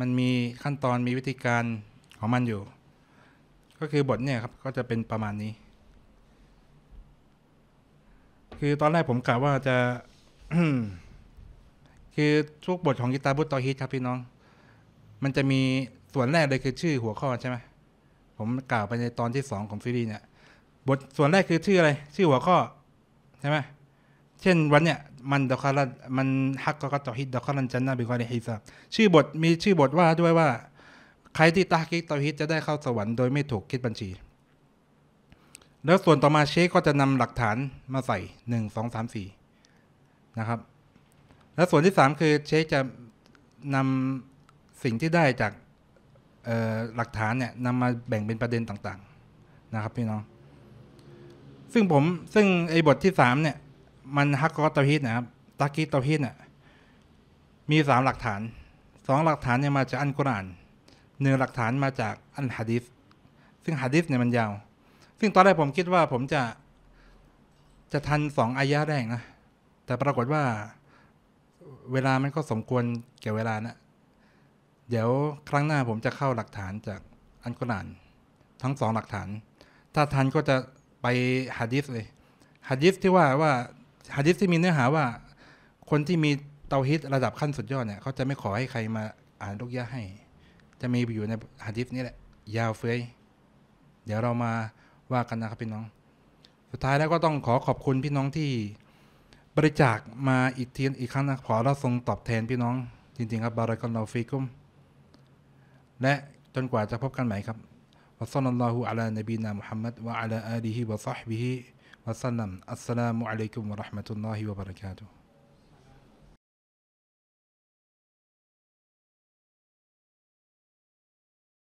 มันมีขั้นตอนมีวิธีการของมันอยู่ ก็คือบทเนี่ยครับ ก็จะเป็นประมาณนี้คือตอนแรกผมกะว่าจะคือทุกบทของกิตาบุตตอฮิตครับพี่น้อง มันจะมีส่วนแรกเลยคือ ชื่อหัวข้อใช่ไหมผมกล่าวไปในตอนที่สองของซีรีส์เนี่ย บทส่วนแรกคือชื่ออะไร ชื่อหัวข้อใช่ไหมเช่นวันเนี่ยมันดอคารันมันฮักก็กตอฮิตดอคารันจันนาบิการิฮิซาชื่อบทมีชื่อบทว่าด้วยว่า ใครที่ตาคิกตอฮิตจะได้เข้าสวรรค์โดยไม่ถูกคิดบัญชีแล้วส่วนต่อมาเชคก็จะนำหลักฐานมาใส่หนึ่งสองสามสี่นะครับ แล้วส่วนที่สามคือเชคจะนำสิ่งที่ได้จากหลักฐานเนี่ยนำมาแบ่งเป็นประเด็นต่างๆนะครับพี่น้อง ซึ่งผมซึ่งไอ้บทที่สามเนี่ยมันฮักกอตฮิตนะครับตากิตฮิตเนี่ยมีสามหลักฐานสองหลักฐานเนี่ยมาจากอันกุรานหนึ่งหลักฐานมาจากอันฮะดิษซึ่งฮะดิษเนี่ยมันยาวึ่งตอนแรกผมคิดว่าผมจะจะทันสองอายะแรกนะแต่ปรากฏว่า เวลามันก็สมควรเก่เวลานะเดี๋ยวครั้งหน้าผมจะเข้าหลักฐานจากอันกุราน ทั้งสองหลักฐาน ถ้าทันก็จะไปฮะดิษเลยฮะดิษที่ว่าว่าฮะดิษที่มีเนื้อหาว่า คนที่มีเตาฮิตระดับขั้นสุดยอดเนี่ยเขาจะไม่ขอให้ใครมาอ่านลูกยะให้ จะมีอยู่ในฮะดิษนี่แหละ ยาวเฟ้ยเดี๋ยวเรามาว่ากันนะครับพี่น้อง สุดท้ายแล้วก็ต้องขอขอบคุณพี่น้องที่บริจาคมาอีกทีอีกครั้งนะขอเราทรงตอบแทนพี่น้อง จริงๆ ครับ บารักันลอฟิกุมและจนกว่าจะพบกันใหม่ครับวัสซัลลัลลอฮุอะลานบีนามุฮัมมัดวะอะลาอาลีฮิวะซอฮบิฮิวะสัลลัมอัสสลามุอะลัยกุมวะราะห์มะตุลลอฮิวะบะเราะกาตุฮ์